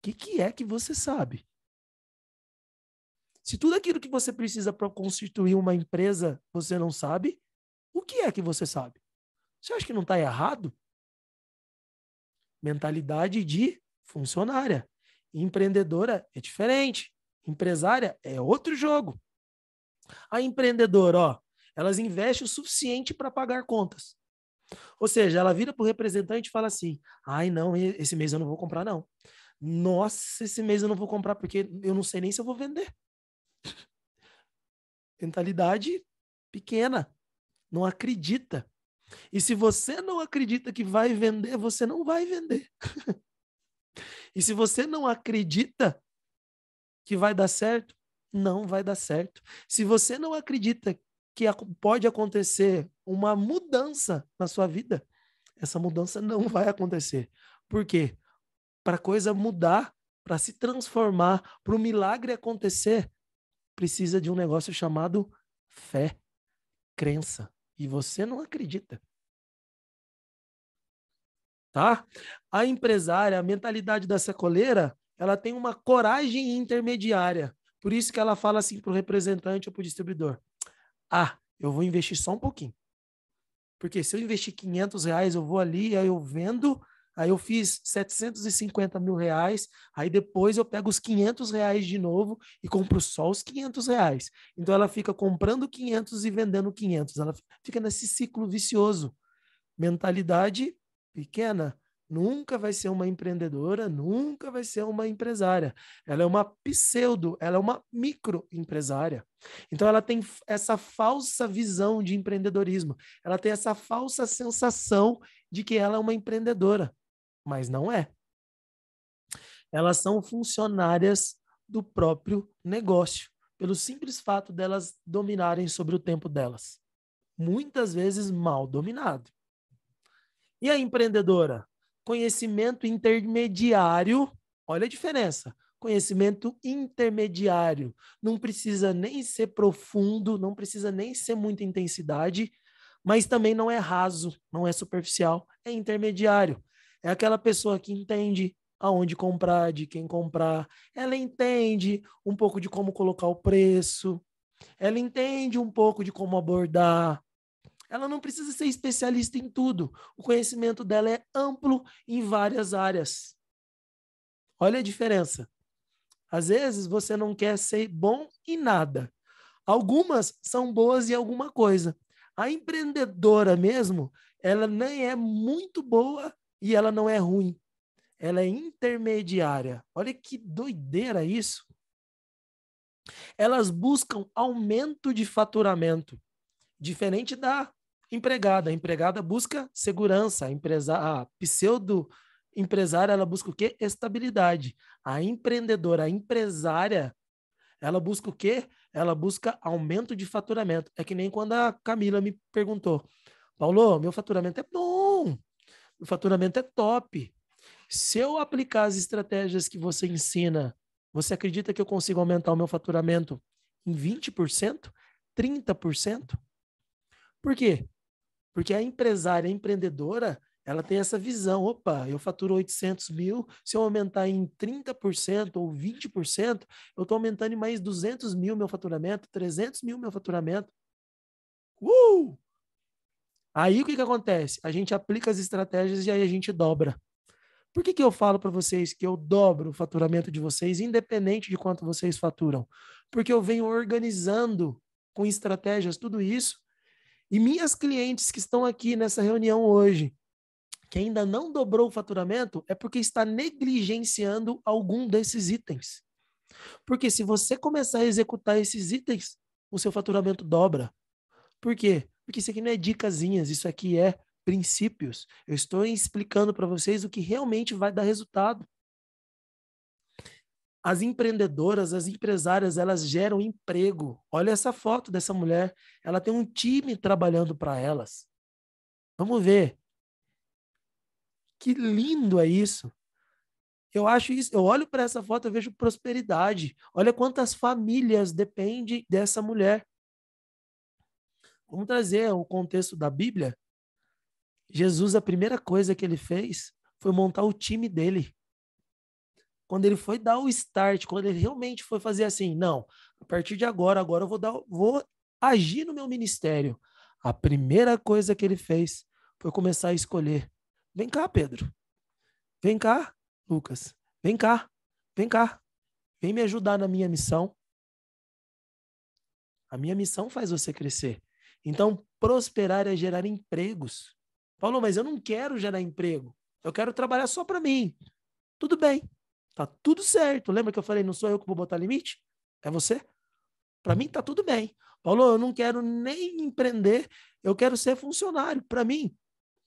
que, que é que você sabe? Se tudo aquilo que você precisa para constituir uma empresa você não sabe, o que é que você sabe? Você acha que não está errado? Mentalidade de funcionária. Empreendedora é diferente. Empresária é outro jogo. A empreendedora, ó, elas investem o suficiente para pagar contas. Ou seja, ela vira para o representante e fala assim: ai, não, esse mês eu não vou comprar, não. Nossa, esse mês eu não vou comprar porque eu não sei nem se eu vou vender. Mentalidade pequena. Não acredita. E se você não acredita que vai vender, você não vai vender. E se você não acredita que vai dar certo, não vai dar certo. Se você não acredita que pode acontecer uma mudança na sua vida, essa mudança não vai acontecer. Por quê? Para a coisa mudar, para se transformar, para o milagre acontecer, precisa de um negócio chamado fé, crença. E você não acredita tá? A empresária, a mentalidade da sacoleira, ela tem uma coragem intermediária. Por isso que ela fala assim para o representante ou para o distribuidor: Ah, eu vou investir só um pouquinho. Porque se eu investir 500 reais, eu vou ali, aí eu vendo, aí eu fiz 750 mil reais, aí depois eu pego os 500 reais de novo e compro só os 500 reais. Então ela fica comprando 500 e vendendo 500. Ela fica nesse ciclo vicioso. Mentalidade pequena nunca vai ser uma empreendedora, nunca vai ser uma empresária. Ela é uma pseudo, ela é uma microempresária. Então ela tem essa falsa visão de empreendedorismo. Ela tem essa falsa sensação de que ela é uma empreendedora, mas não é. Elas são funcionárias do próprio negócio, pelo simples fato delas dominarem sobre o tempo delas. Muitas vezes mal dominado. E a empreendedora? Conhecimento intermediário. Olha a diferença. Conhecimento intermediário. Não precisa nem ser profundo, não precisa nem ser muita intensidade, mas também não é raso, não é superficial, é intermediário. É aquela pessoa que entende aonde comprar, de quem comprar, ela entende um pouco de como colocar o preço, ela entende um pouco de como abordar, ela não precisa ser especialista em tudo. O conhecimento dela é amplo em várias áreas. Olha a diferença. Às vezes você não quer ser bom em nada. Algumas são boas em alguma coisa. A empreendedora mesmo, ela nem é muito boa e ela não é ruim. Ela é intermediária. Olha que doideira isso. Elas buscam aumento de faturamento, diferente da empregada. A empregada busca segurança, a, empresa, a pseudo empresária ela busca o quê? Estabilidade. A empreendedora, a empresária, ela busca o quê? Ela busca aumento de faturamento. É que nem quando a Camila me perguntou: Paulo, meu faturamento é bom, meu faturamento é top. Se eu aplicar as estratégias que você ensina, você acredita que eu consigo aumentar o meu faturamento em 20%, 30%? Por quê? Porque a empresária, a empreendedora, ela tem essa visão, opa, eu faturo 800 mil, se eu aumentar em 30% ou 20%, eu estou aumentando em mais 200 mil meu faturamento, 300 mil meu faturamento. Uh! Aí o que, que acontece? A gente aplica as estratégias e aí a gente dobra. Por que, que eu falo para vocês que eu dobro o faturamento de vocês, independente de quanto vocês faturam? Porque eu venho organizando com estratégias tudo isso e minhas clientes que estão aqui nessa reunião hoje, que ainda não dobrou o faturamento, é porque está negligenciando algum desses itens. Porque se você começar a executar esses itens, o seu faturamento dobra. Por quê? Porque isso aqui não é dicasinhas, isso aqui é princípios. Eu estou explicando para vocês o que realmente vai dar resultado as empreendedoras, as empresárias, elas geram emprego. Olha essa foto dessa mulher, ela tem um time trabalhando para elas. Vamos ver. Que lindo é isso. Eu acho isso, eu olho para essa foto, e vejo prosperidade. Olha quantas famílias dependem dessa mulher. Vamos trazer o contexto da Bíblia. Jesus, a primeira coisa que ele fez foi montar o time dele quando ele foi dar o start, quando ele realmente foi fazer assim, não, a partir de agora, agora eu vou dar, vou agir no meu ministério. A primeira coisa que ele fez foi começar a escolher. Vem cá, Pedro. Vem cá, Lucas. Vem cá. Vem cá. Vem me ajudar na minha missão. A minha missão faz você crescer. Então, prosperar é gerar empregos. Paulo, mas eu não quero gerar emprego. Eu quero trabalhar só para mim. Tudo bem. Tá tudo certo. Lembra que eu falei, não sou eu que vou botar limite? É você? Para mim tá tudo bem. Paulo, eu não quero nem empreender, eu quero ser funcionário. Para mim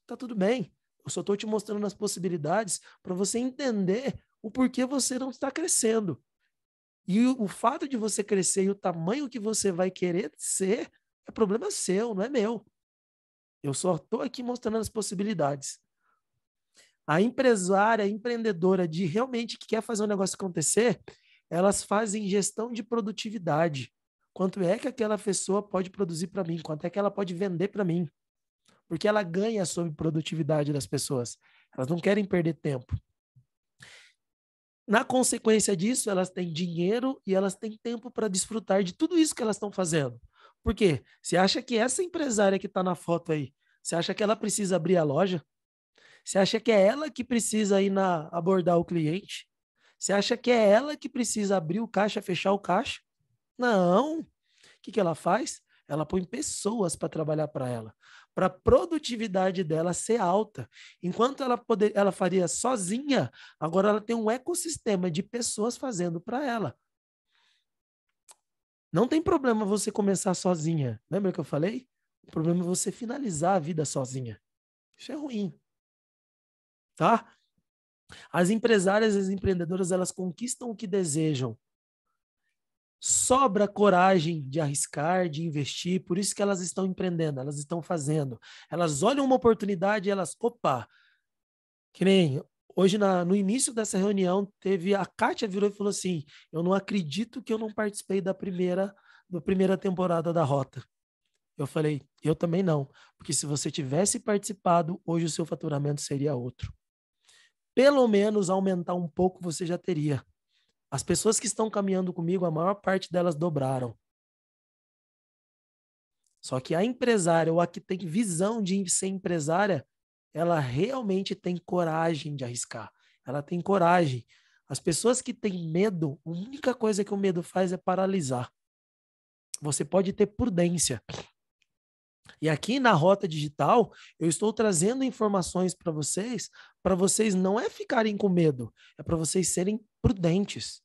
tá tudo bem. Eu só estou te mostrando as possibilidades para você entender o porquê você não está crescendo. E o, o fato de você crescer e o tamanho que você vai querer ser é problema seu, não é meu. Eu só estou aqui mostrando as possibilidades a empresária, a empreendedora de realmente que quer fazer um negócio acontecer, elas fazem gestão de produtividade. Quanto é que aquela pessoa pode produzir para mim? Quanto é que ela pode vender para mim? Porque ela ganha sobre produtividade das pessoas. Elas não querem perder tempo. Na consequência disso, elas têm dinheiro e elas têm tempo para desfrutar de tudo isso que elas estão fazendo. Por quê? Você acha que essa empresária que está na foto aí, você acha que ela precisa abrir a loja? Você acha que é ela que precisa ir na abordar o cliente? Você acha que é ela que precisa abrir o caixa, fechar o caixa? Não. O que, que ela faz? Ela põe pessoas para trabalhar para ela, para a produtividade dela ser alta. Enquanto ela, poder, ela faria sozinha, agora ela tem um ecossistema de pessoas fazendo para ela. Não tem problema você começar sozinha. Lembra que eu falei? O problema é você finalizar a vida sozinha. Isso é ruim tá? As empresárias e as empreendedoras, elas conquistam o que desejam. Sobra coragem de arriscar, de investir, por isso que elas estão empreendendo, elas estão fazendo. Elas olham uma oportunidade e elas, opa, que nem hoje na, no início dessa reunião teve a Kátia virou e falou assim: "Eu não acredito que eu não participei da primeira da primeira temporada da Rota". Eu falei: "Eu também não, porque se você tivesse participado, hoje o seu faturamento seria outro" pelo menos aumentar um pouco você já teria. As pessoas que estão caminhando comigo, a maior parte delas dobraram. Só que a empresária ou a que tem visão de ser empresária, ela realmente tem coragem de arriscar. Ela tem coragem. As pessoas que têm medo, a única coisa que o medo faz é paralisar. Você pode ter prudência, e aqui na Rota Digital, eu estou trazendo informações para vocês, para vocês não é ficarem com medo, é para vocês serem prudentes.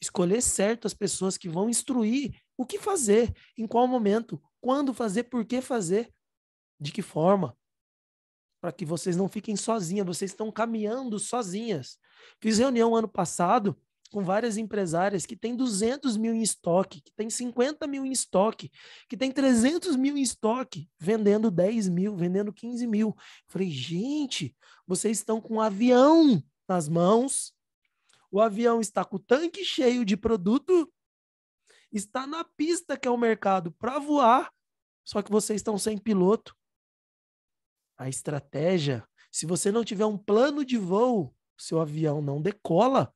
Escolher certo as pessoas que vão instruir o que fazer, em qual momento, quando fazer, por que fazer, de que forma. Para que vocês não fiquem sozinhas, vocês estão caminhando sozinhas. Fiz reunião ano passado com várias empresárias que tem 200 mil em estoque, que tem 50 mil em estoque, que tem 300 mil em estoque, vendendo 10 mil, vendendo 15 mil. falei, gente, vocês estão com um avião nas mãos, o avião está com o tanque cheio de produto, está na pista que é o mercado para voar, só que vocês estão sem piloto. A estratégia, se você não tiver um plano de voo, seu avião não decola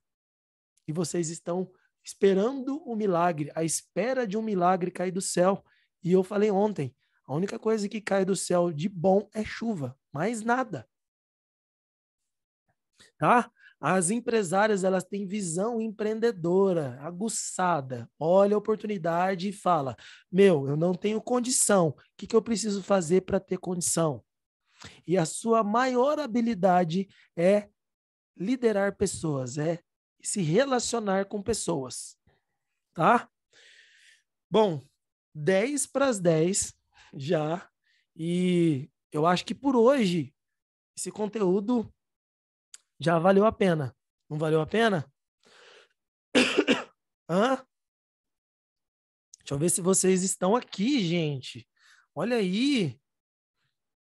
e vocês estão esperando o milagre, à espera de um milagre cair do céu. E eu falei ontem, a única coisa que cai do céu de bom é chuva, mais nada. Tá? As empresárias, elas têm visão empreendedora, aguçada. Olha a oportunidade e fala: "Meu, eu não tenho condição. O que, que eu preciso fazer para ter condição?" E a sua maior habilidade é liderar pessoas, é se relacionar com pessoas, tá? Bom, 10 para as 10 já, e eu acho que por hoje esse conteúdo já valeu a pena. Não valeu a pena? Hã? Deixa eu ver se vocês estão aqui, gente. Olha aí.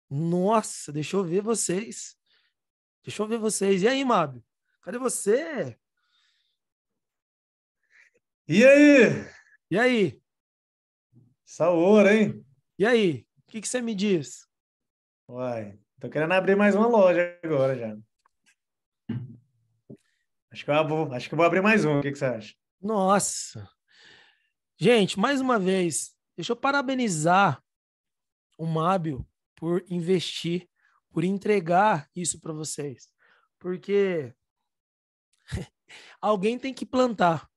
Nossa, deixa eu ver vocês. Deixa eu ver vocês. E aí, Mábio? Cadê você? E aí? E aí? Saúde, hein? E aí? O que, que você me diz? Uai, tô querendo abrir mais uma loja agora já. Acho que eu vou, acho que vou abrir mais uma. O que, que você acha? Nossa! Gente, mais uma vez, deixa eu parabenizar o Mábio por investir, por entregar isso para vocês. Porque alguém tem que plantar.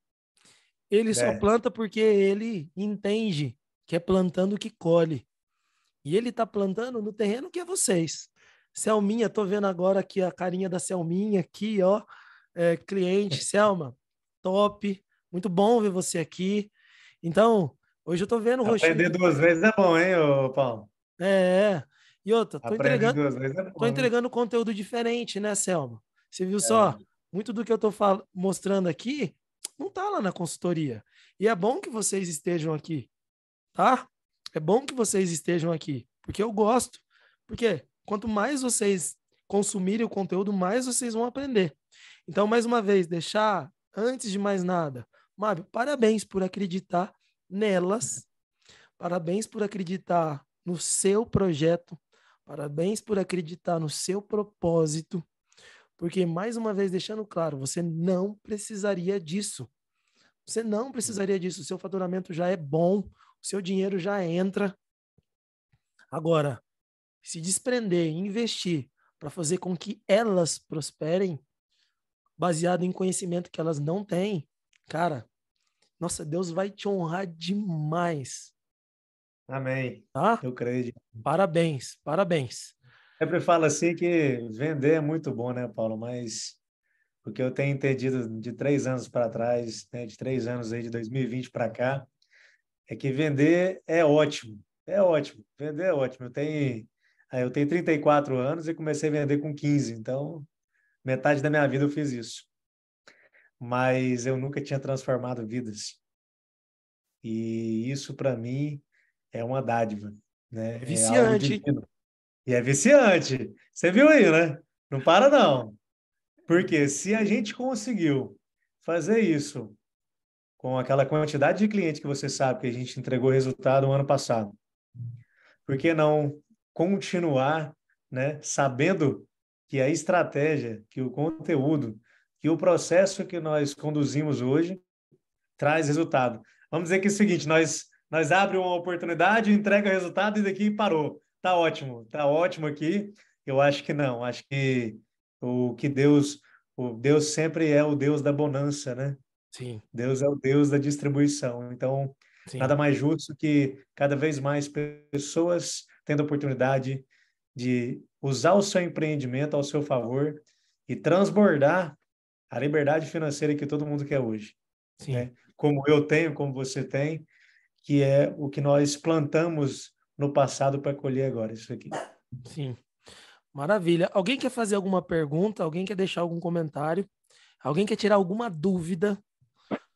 Ele é. só planta porque ele entende que é plantando que colhe. E ele tá plantando no terreno que é vocês. Selminha, tô vendo agora aqui a carinha da Selminha aqui, ó. É, cliente, Selma, top. Muito bom ver você aqui. Então, hoje eu tô vendo o Roxinho. Aprender duas vezes é bom, hein, ô Paulo? É, é. E outra, tô duas entregando, é bom, tô entregando conteúdo diferente, né, Selma? Você viu é. só? Muito do que eu tô mostrando aqui não está lá na consultoria. E é bom que vocês estejam aqui, tá? É bom que vocês estejam aqui, porque eu gosto. Porque quanto mais vocês consumirem o conteúdo, mais vocês vão aprender. Então, mais uma vez, deixar, antes de mais nada, Mábio, parabéns por acreditar nelas, parabéns por acreditar no seu projeto, parabéns por acreditar no seu propósito, porque, mais uma vez, deixando claro, você não precisaria disso. Você não uhum. precisaria disso. O seu faturamento já é bom, o seu dinheiro já entra. Agora, se desprender, investir para fazer com que elas prosperem, baseado em conhecimento que elas não têm, cara, nossa, Deus vai te honrar demais. Amém. Tá? Eu creio. Parabéns, parabéns. Sempre falo assim que vender é muito bom, né, Paulo? Mas o que eu tenho entendido de três anos para trás, né, de três anos aí de 2020 para cá, é que vender é ótimo, é ótimo, vender é ótimo. Eu tenho, eu tenho 34 anos e comecei a vender com 15, então metade da minha vida eu fiz isso. Mas eu nunca tinha transformado vidas. E isso para mim é uma dádiva, né? É viciante. É e é viciante. Você viu aí, né? Não para, não. Porque se a gente conseguiu fazer isso com aquela quantidade de cliente que você sabe que a gente entregou resultado no ano passado, por que não continuar né, sabendo que a estratégia, que o conteúdo, que o processo que nós conduzimos hoje traz resultado? Vamos dizer que é o seguinte: nós, nós abre uma oportunidade, entrega resultado e daqui parou. Tá ótimo, tá ótimo aqui. Eu acho que não, acho que o que Deus, o Deus sempre é o Deus da bonança, né? Sim. Deus é o Deus da distribuição. Então, Sim. nada mais justo que cada vez mais pessoas tendo a oportunidade de usar o seu empreendimento ao seu favor e transbordar a liberdade financeira que todo mundo quer hoje. Sim. Né? Como eu tenho, como você tem, que é o que nós plantamos no passado para colher agora isso aqui. Sim. Maravilha. Alguém quer fazer alguma pergunta? Alguém quer deixar algum comentário? Alguém quer tirar alguma dúvida?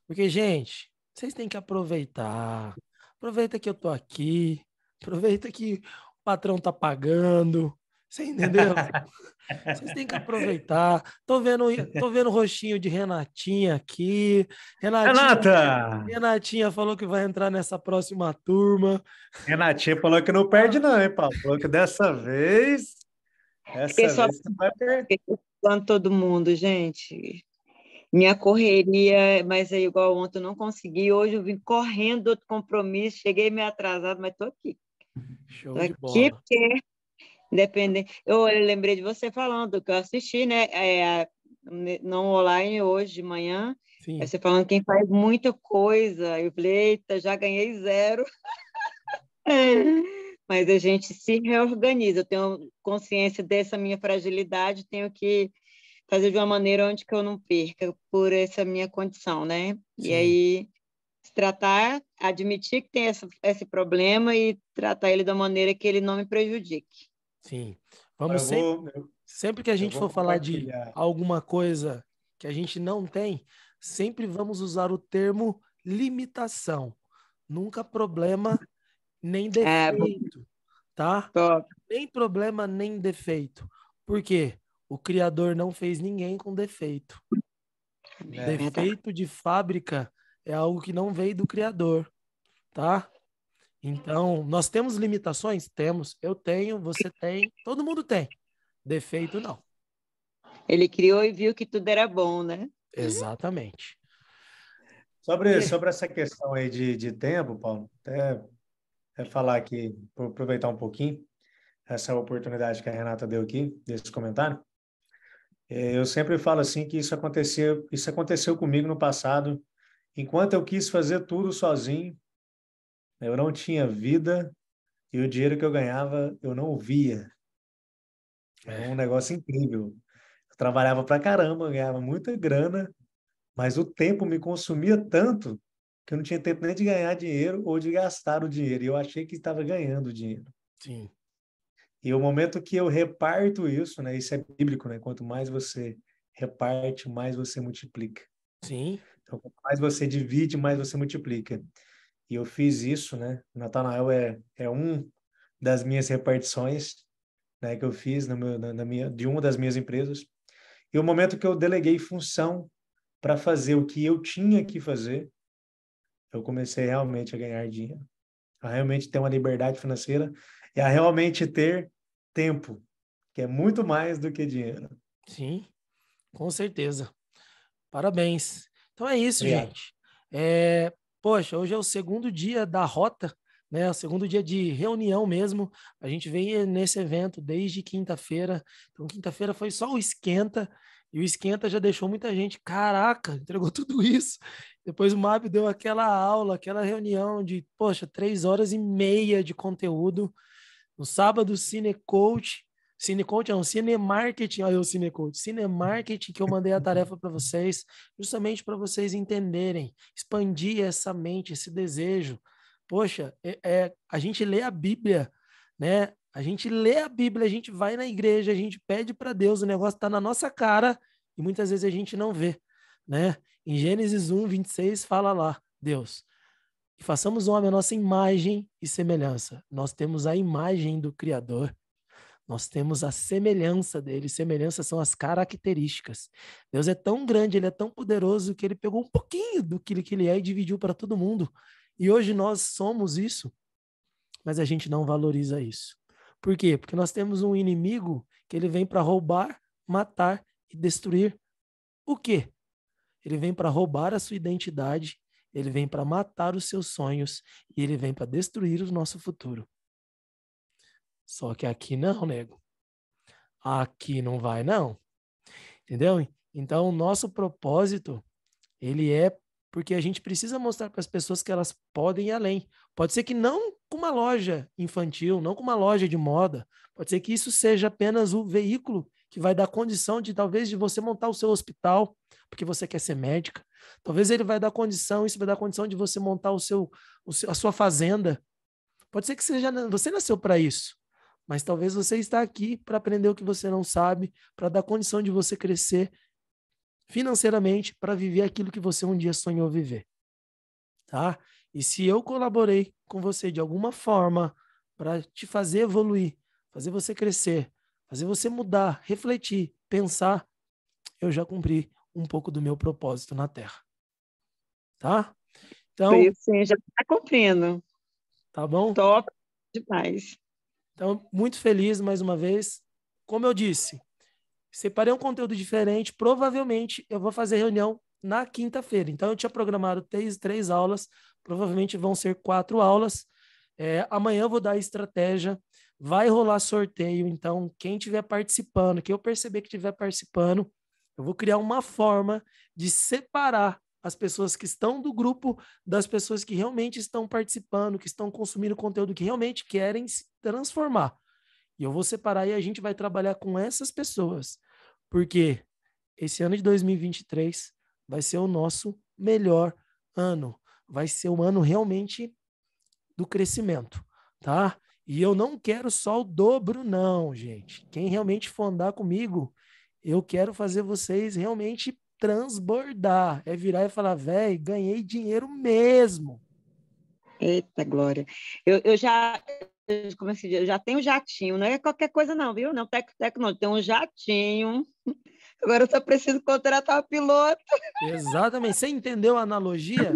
Porque, gente, vocês têm que aproveitar. Aproveita que eu tô aqui. Aproveita que o patrão tá pagando. Você entendeu? Vocês têm que aproveitar. Tô vendo, tô vendo o roxinho de Renatinha aqui. Renatinha, Renata! Renatinha falou que vai entrar nessa próxima turma. Renatinha falou que não perde, não, hein, Paulo? Falou que dessa vez. Essa Pessoal, vez você vai perder. todo mundo, gente. Minha correria, mas é igual ontem, eu não consegui. Hoje eu vim correndo outro compromisso, cheguei meio atrasado, mas tô aqui. Show tô de aqui bola. porque Depende. Eu lembrei de você falando que eu assisti, né? É, não online hoje de manhã. Sim. É você falando quem faz muita coisa. Eu falei, eita, já ganhei zero. Mas a gente se reorganiza. Eu tenho consciência dessa minha fragilidade, tenho que fazer de uma maneira onde que eu não perca por essa minha condição, né? Sim. E aí se tratar, admitir que tem essa, esse problema e tratar ele da maneira que ele não me prejudique. Sim. Vamos sempre, vou, sempre que a gente for falar de alguma coisa que a gente não tem, sempre vamos usar o termo limitação. Nunca problema nem é, defeito, é, tá? Top. Nem problema nem defeito. Por quê? O criador não fez ninguém com defeito. É. Defeito de fábrica é algo que não veio do criador, tá? Então, nós temos limitações? Temos. Eu tenho, você tem, todo mundo tem. Defeito, não. Ele criou e viu que tudo era bom, né? Uhum. Exatamente. Sobre, sobre essa questão aí de, de tempo, Paulo, até, até falar aqui, aproveitar um pouquinho essa oportunidade que a Renata deu aqui, desse comentário. É, eu sempre falo assim que isso aconteceu, isso aconteceu comigo no passado. Enquanto eu quis fazer tudo sozinho, eu não tinha vida e o dinheiro que eu ganhava eu não via. É, é um negócio incrível. Eu trabalhava pra caramba, ganhava muita grana, mas o tempo me consumia tanto que eu não tinha tempo nem de ganhar dinheiro ou de gastar o dinheiro. E eu achei que estava ganhando dinheiro. Sim. E o momento que eu reparto isso, né? Isso é bíblico, né? Quanto mais você reparte, mais você multiplica. Sim. Então, quanto mais você divide, mais você multiplica. E eu fiz isso, né? O Natanael é, é um das minhas repartições né, que eu fiz meu, na, na minha, de uma das minhas empresas. E o momento que eu deleguei função para fazer o que eu tinha que fazer, eu comecei realmente a ganhar dinheiro, a realmente ter uma liberdade financeira e a realmente ter tempo, que é muito mais do que dinheiro. Sim, com certeza. Parabéns. Então é isso, Obrigado. gente. É, Poxa, hoje é o segundo dia da rota, né? É o segundo dia de reunião mesmo. A gente vem nesse evento desde quinta-feira. Então, quinta-feira foi só o esquenta. E o esquenta já deixou muita gente, caraca, entregou tudo isso. Depois o Mab deu aquela aula, aquela reunião de, poxa, três horas e meia de conteúdo. No sábado, Cine Coach, Cinecoach é um cinemarketing, olha o Cinecoach, cinemarketing que eu mandei a tarefa para vocês, justamente para vocês entenderem, expandir essa mente, esse desejo. Poxa, é, é, a gente lê a Bíblia, né? A gente lê a Bíblia, a gente vai na igreja, a gente pede para Deus, o negócio está na nossa cara e muitas vezes a gente não vê, né? Em Gênesis 1, 26 fala lá, Deus, que façamos homem a nossa imagem e semelhança. Nós temos a imagem do Criador nós temos a semelhança dele. Semelhança são as características. Deus é tão grande, ele é tão poderoso que ele pegou um pouquinho do que ele é e dividiu para todo mundo. E hoje nós somos isso, mas a gente não valoriza isso. Por quê? Porque nós temos um inimigo que ele vem para roubar, matar e destruir. O quê? Ele vem para roubar a sua identidade, ele vem para matar os seus sonhos e ele vem para destruir o nosso futuro. Só que aqui não, nego. Aqui não vai, não. Entendeu? Então, o nosso propósito, ele é porque a gente precisa mostrar para as pessoas que elas podem ir além. Pode ser que não com uma loja infantil, não com uma loja de moda. Pode ser que isso seja apenas o veículo que vai dar condição de talvez de você montar o seu hospital, porque você quer ser médica. Talvez ele vai dar condição, isso vai dar condição de você montar o seu, o seu a sua fazenda. Pode ser que seja você nasceu para isso. Mas talvez você está aqui para aprender o que você não sabe, para dar condição de você crescer financeiramente, para viver aquilo que você um dia sonhou viver. Tá? E se eu colaborei com você de alguma forma para te fazer evoluir, fazer você crescer, fazer você mudar, refletir, pensar, eu já cumpri um pouco do meu propósito na Terra. Tá? Então, sim, já está cumprindo. Tá bom? Top demais. Então, muito feliz mais uma vez. Como eu disse, separei um conteúdo diferente. Provavelmente eu vou fazer reunião na quinta-feira. Então, eu tinha programado três, três aulas, provavelmente vão ser quatro aulas. É, amanhã eu vou dar a estratégia, vai rolar sorteio. Então, quem estiver participando, quem eu perceber que estiver participando, eu vou criar uma forma de separar as pessoas que estão do grupo, das pessoas que realmente estão participando, que estão consumindo conteúdo, que realmente querem se transformar. E eu vou separar e a gente vai trabalhar com essas pessoas, porque esse ano de 2023 vai ser o nosso melhor ano, vai ser um ano realmente do crescimento, tá? E eu não quero só o dobro, não, gente. Quem realmente for andar comigo, eu quero fazer vocês realmente transbordar, é virar e falar, velho, ganhei dinheiro mesmo. Eita, Glória. Eu, eu já como assim, eu já tenho um jatinho, não é qualquer coisa não, viu? Não, tec, tec não, tem um jatinho. Agora eu só preciso contratar um piloto. Exatamente. Você entendeu a analogia?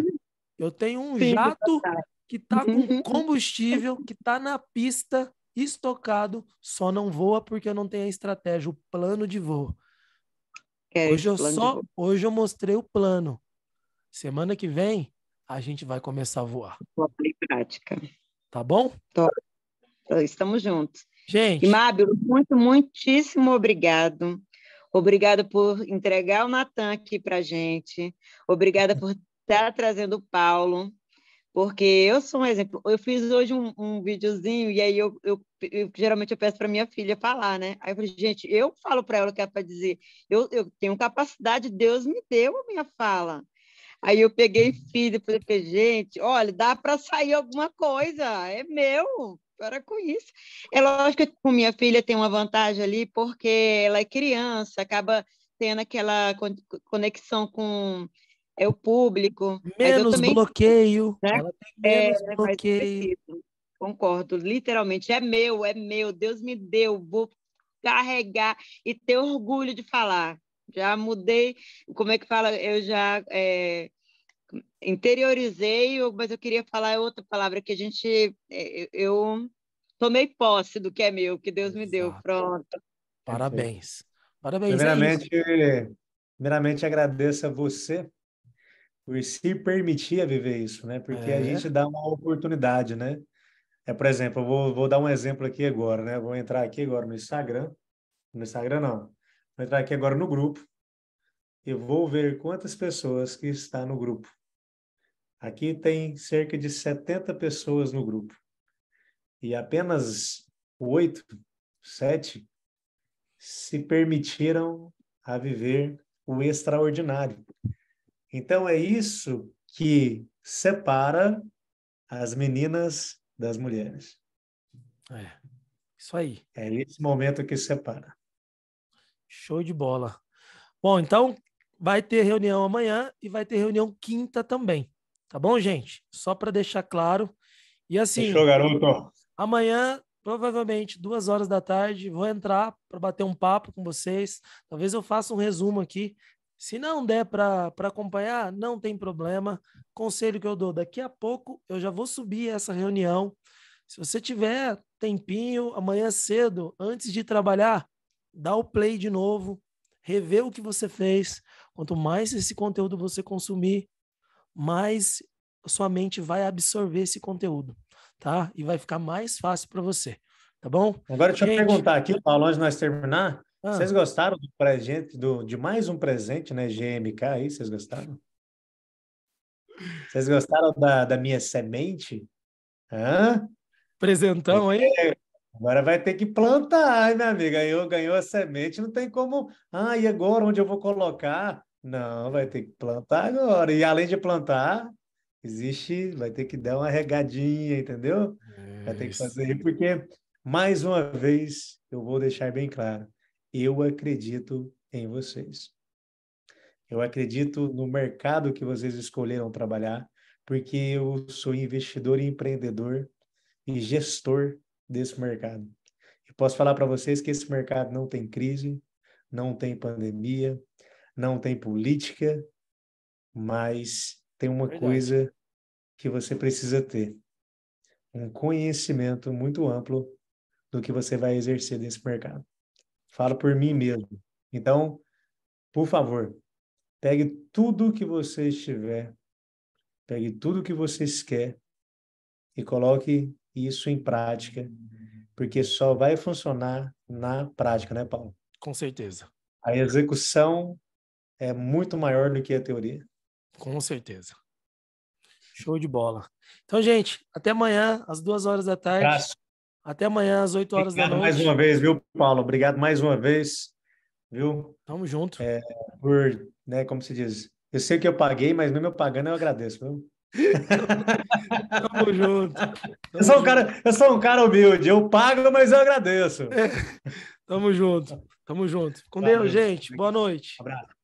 Eu tenho um Sim, jato tá. que está com uhum. combustível, que está na pista, estocado, só não voa porque eu não tenho a estratégia, o plano de voo. É hoje eu só, hoje eu mostrei o plano. Semana que vem a gente vai começar a voar. Vou em prática. Tá bom? Tô. Estamos juntos. Gente. E Mábio, muito, muitíssimo obrigado. Obrigada por entregar o Natan aqui para gente. Obrigada por estar trazendo o Paulo. Porque eu sou um exemplo. Eu fiz hoje um, um videozinho e aí eu, eu, eu geralmente eu peço para minha filha falar, né? Aí eu falei, gente, eu falo para ela o que é para dizer. Eu, eu tenho capacidade, Deus me deu a minha fala. Aí eu peguei filho, depois falei, gente, olha, dá para sair alguma coisa, é meu, para com isso. É lógico que com minha filha tem uma vantagem ali, porque ela é criança, acaba tendo aquela conexão com é o público. Menos também... bloqueio. Né? menos é, né, bloqueio. Concordo, literalmente. É meu, é meu, Deus me deu, vou carregar e ter orgulho de falar. Já mudei, como é que fala? Eu já é, interiorizei, mas eu queria falar outra palavra que a gente. É, eu tomei posse do que é meu, que Deus Exato. me deu. Pronto. Parabéns. Parabéns. É primeiramente, é primeiramente agradeço a você por se permitir a viver isso, né? Porque é. a gente dá uma oportunidade, né? É, por exemplo, eu vou, vou dar um exemplo aqui agora, né? vou entrar aqui agora no Instagram. No Instagram, não. Vou entrar aqui agora no grupo. E vou ver quantas pessoas que está no grupo. Aqui tem cerca de 70 pessoas no grupo. E apenas oito, sete, se permitiram a viver o extraordinário. Então é isso que separa as meninas das mulheres. É, isso aí. É esse momento que separa. Show de bola. Bom, então vai ter reunião amanhã e vai ter reunião quinta também. Tá bom, gente? Só para deixar claro. E assim. Fechou, garoto. Amanhã, provavelmente, duas horas da tarde, vou entrar para bater um papo com vocês. Talvez eu faça um resumo aqui se não der para acompanhar, não tem problema. Conselho que eu dou: daqui a pouco eu já vou subir essa reunião. Se você tiver tempinho, amanhã cedo, antes de trabalhar, dá o play de novo, revê o que você fez. Quanto mais esse conteúdo você consumir, mais sua mente vai absorver esse conteúdo, tá? E vai ficar mais fácil para você, tá bom? Agora deixa Gente, eu perguntar aqui, Paulo, antes de nós terminar, ah. Vocês gostaram do presente, do, de mais um presente, né? GMK aí, vocês gostaram? Vocês gostaram da, da minha semente? Hã? Presentão, aí. É, agora vai ter que plantar, hein, minha amiga? Ganhou, ganhou a semente, não tem como. Ah, e agora onde eu vou colocar? Não, vai ter que plantar agora. E além de plantar, existe, vai ter que dar uma regadinha, entendeu? Vai ter que é fazer porque mais uma vez eu vou deixar bem claro. Eu acredito em vocês. Eu acredito no mercado que vocês escolheram trabalhar, porque eu sou investidor e empreendedor e gestor desse mercado. E posso falar para vocês que esse mercado não tem crise, não tem pandemia, não tem política, mas tem uma Verdade. coisa que você precisa ter: um conhecimento muito amplo do que você vai exercer nesse mercado. Falo por mim uhum. mesmo. Então, por favor, pegue tudo que você estiver, pegue tudo que vocês quer e coloque isso em prática, porque só vai funcionar na prática, né, Paulo? Com certeza. A execução é muito maior do que a teoria. Com certeza. Show de bola. Então, gente, até amanhã, às duas horas da tarde. Graças. Até amanhã, às 8 horas Obrigado da noite. mais uma vez, viu, Paulo? Obrigado mais uma vez, viu? Tamo junto. É, por, né, como se diz, eu sei que eu paguei, mas mesmo eu pagando, eu agradeço, viu? Tamo junto. Tamo eu, sou um cara, eu sou um cara humilde, eu pago, mas eu agradeço. É. Tamo junto, tamo junto. Com Deus, gente. Boa noite. Um abraço.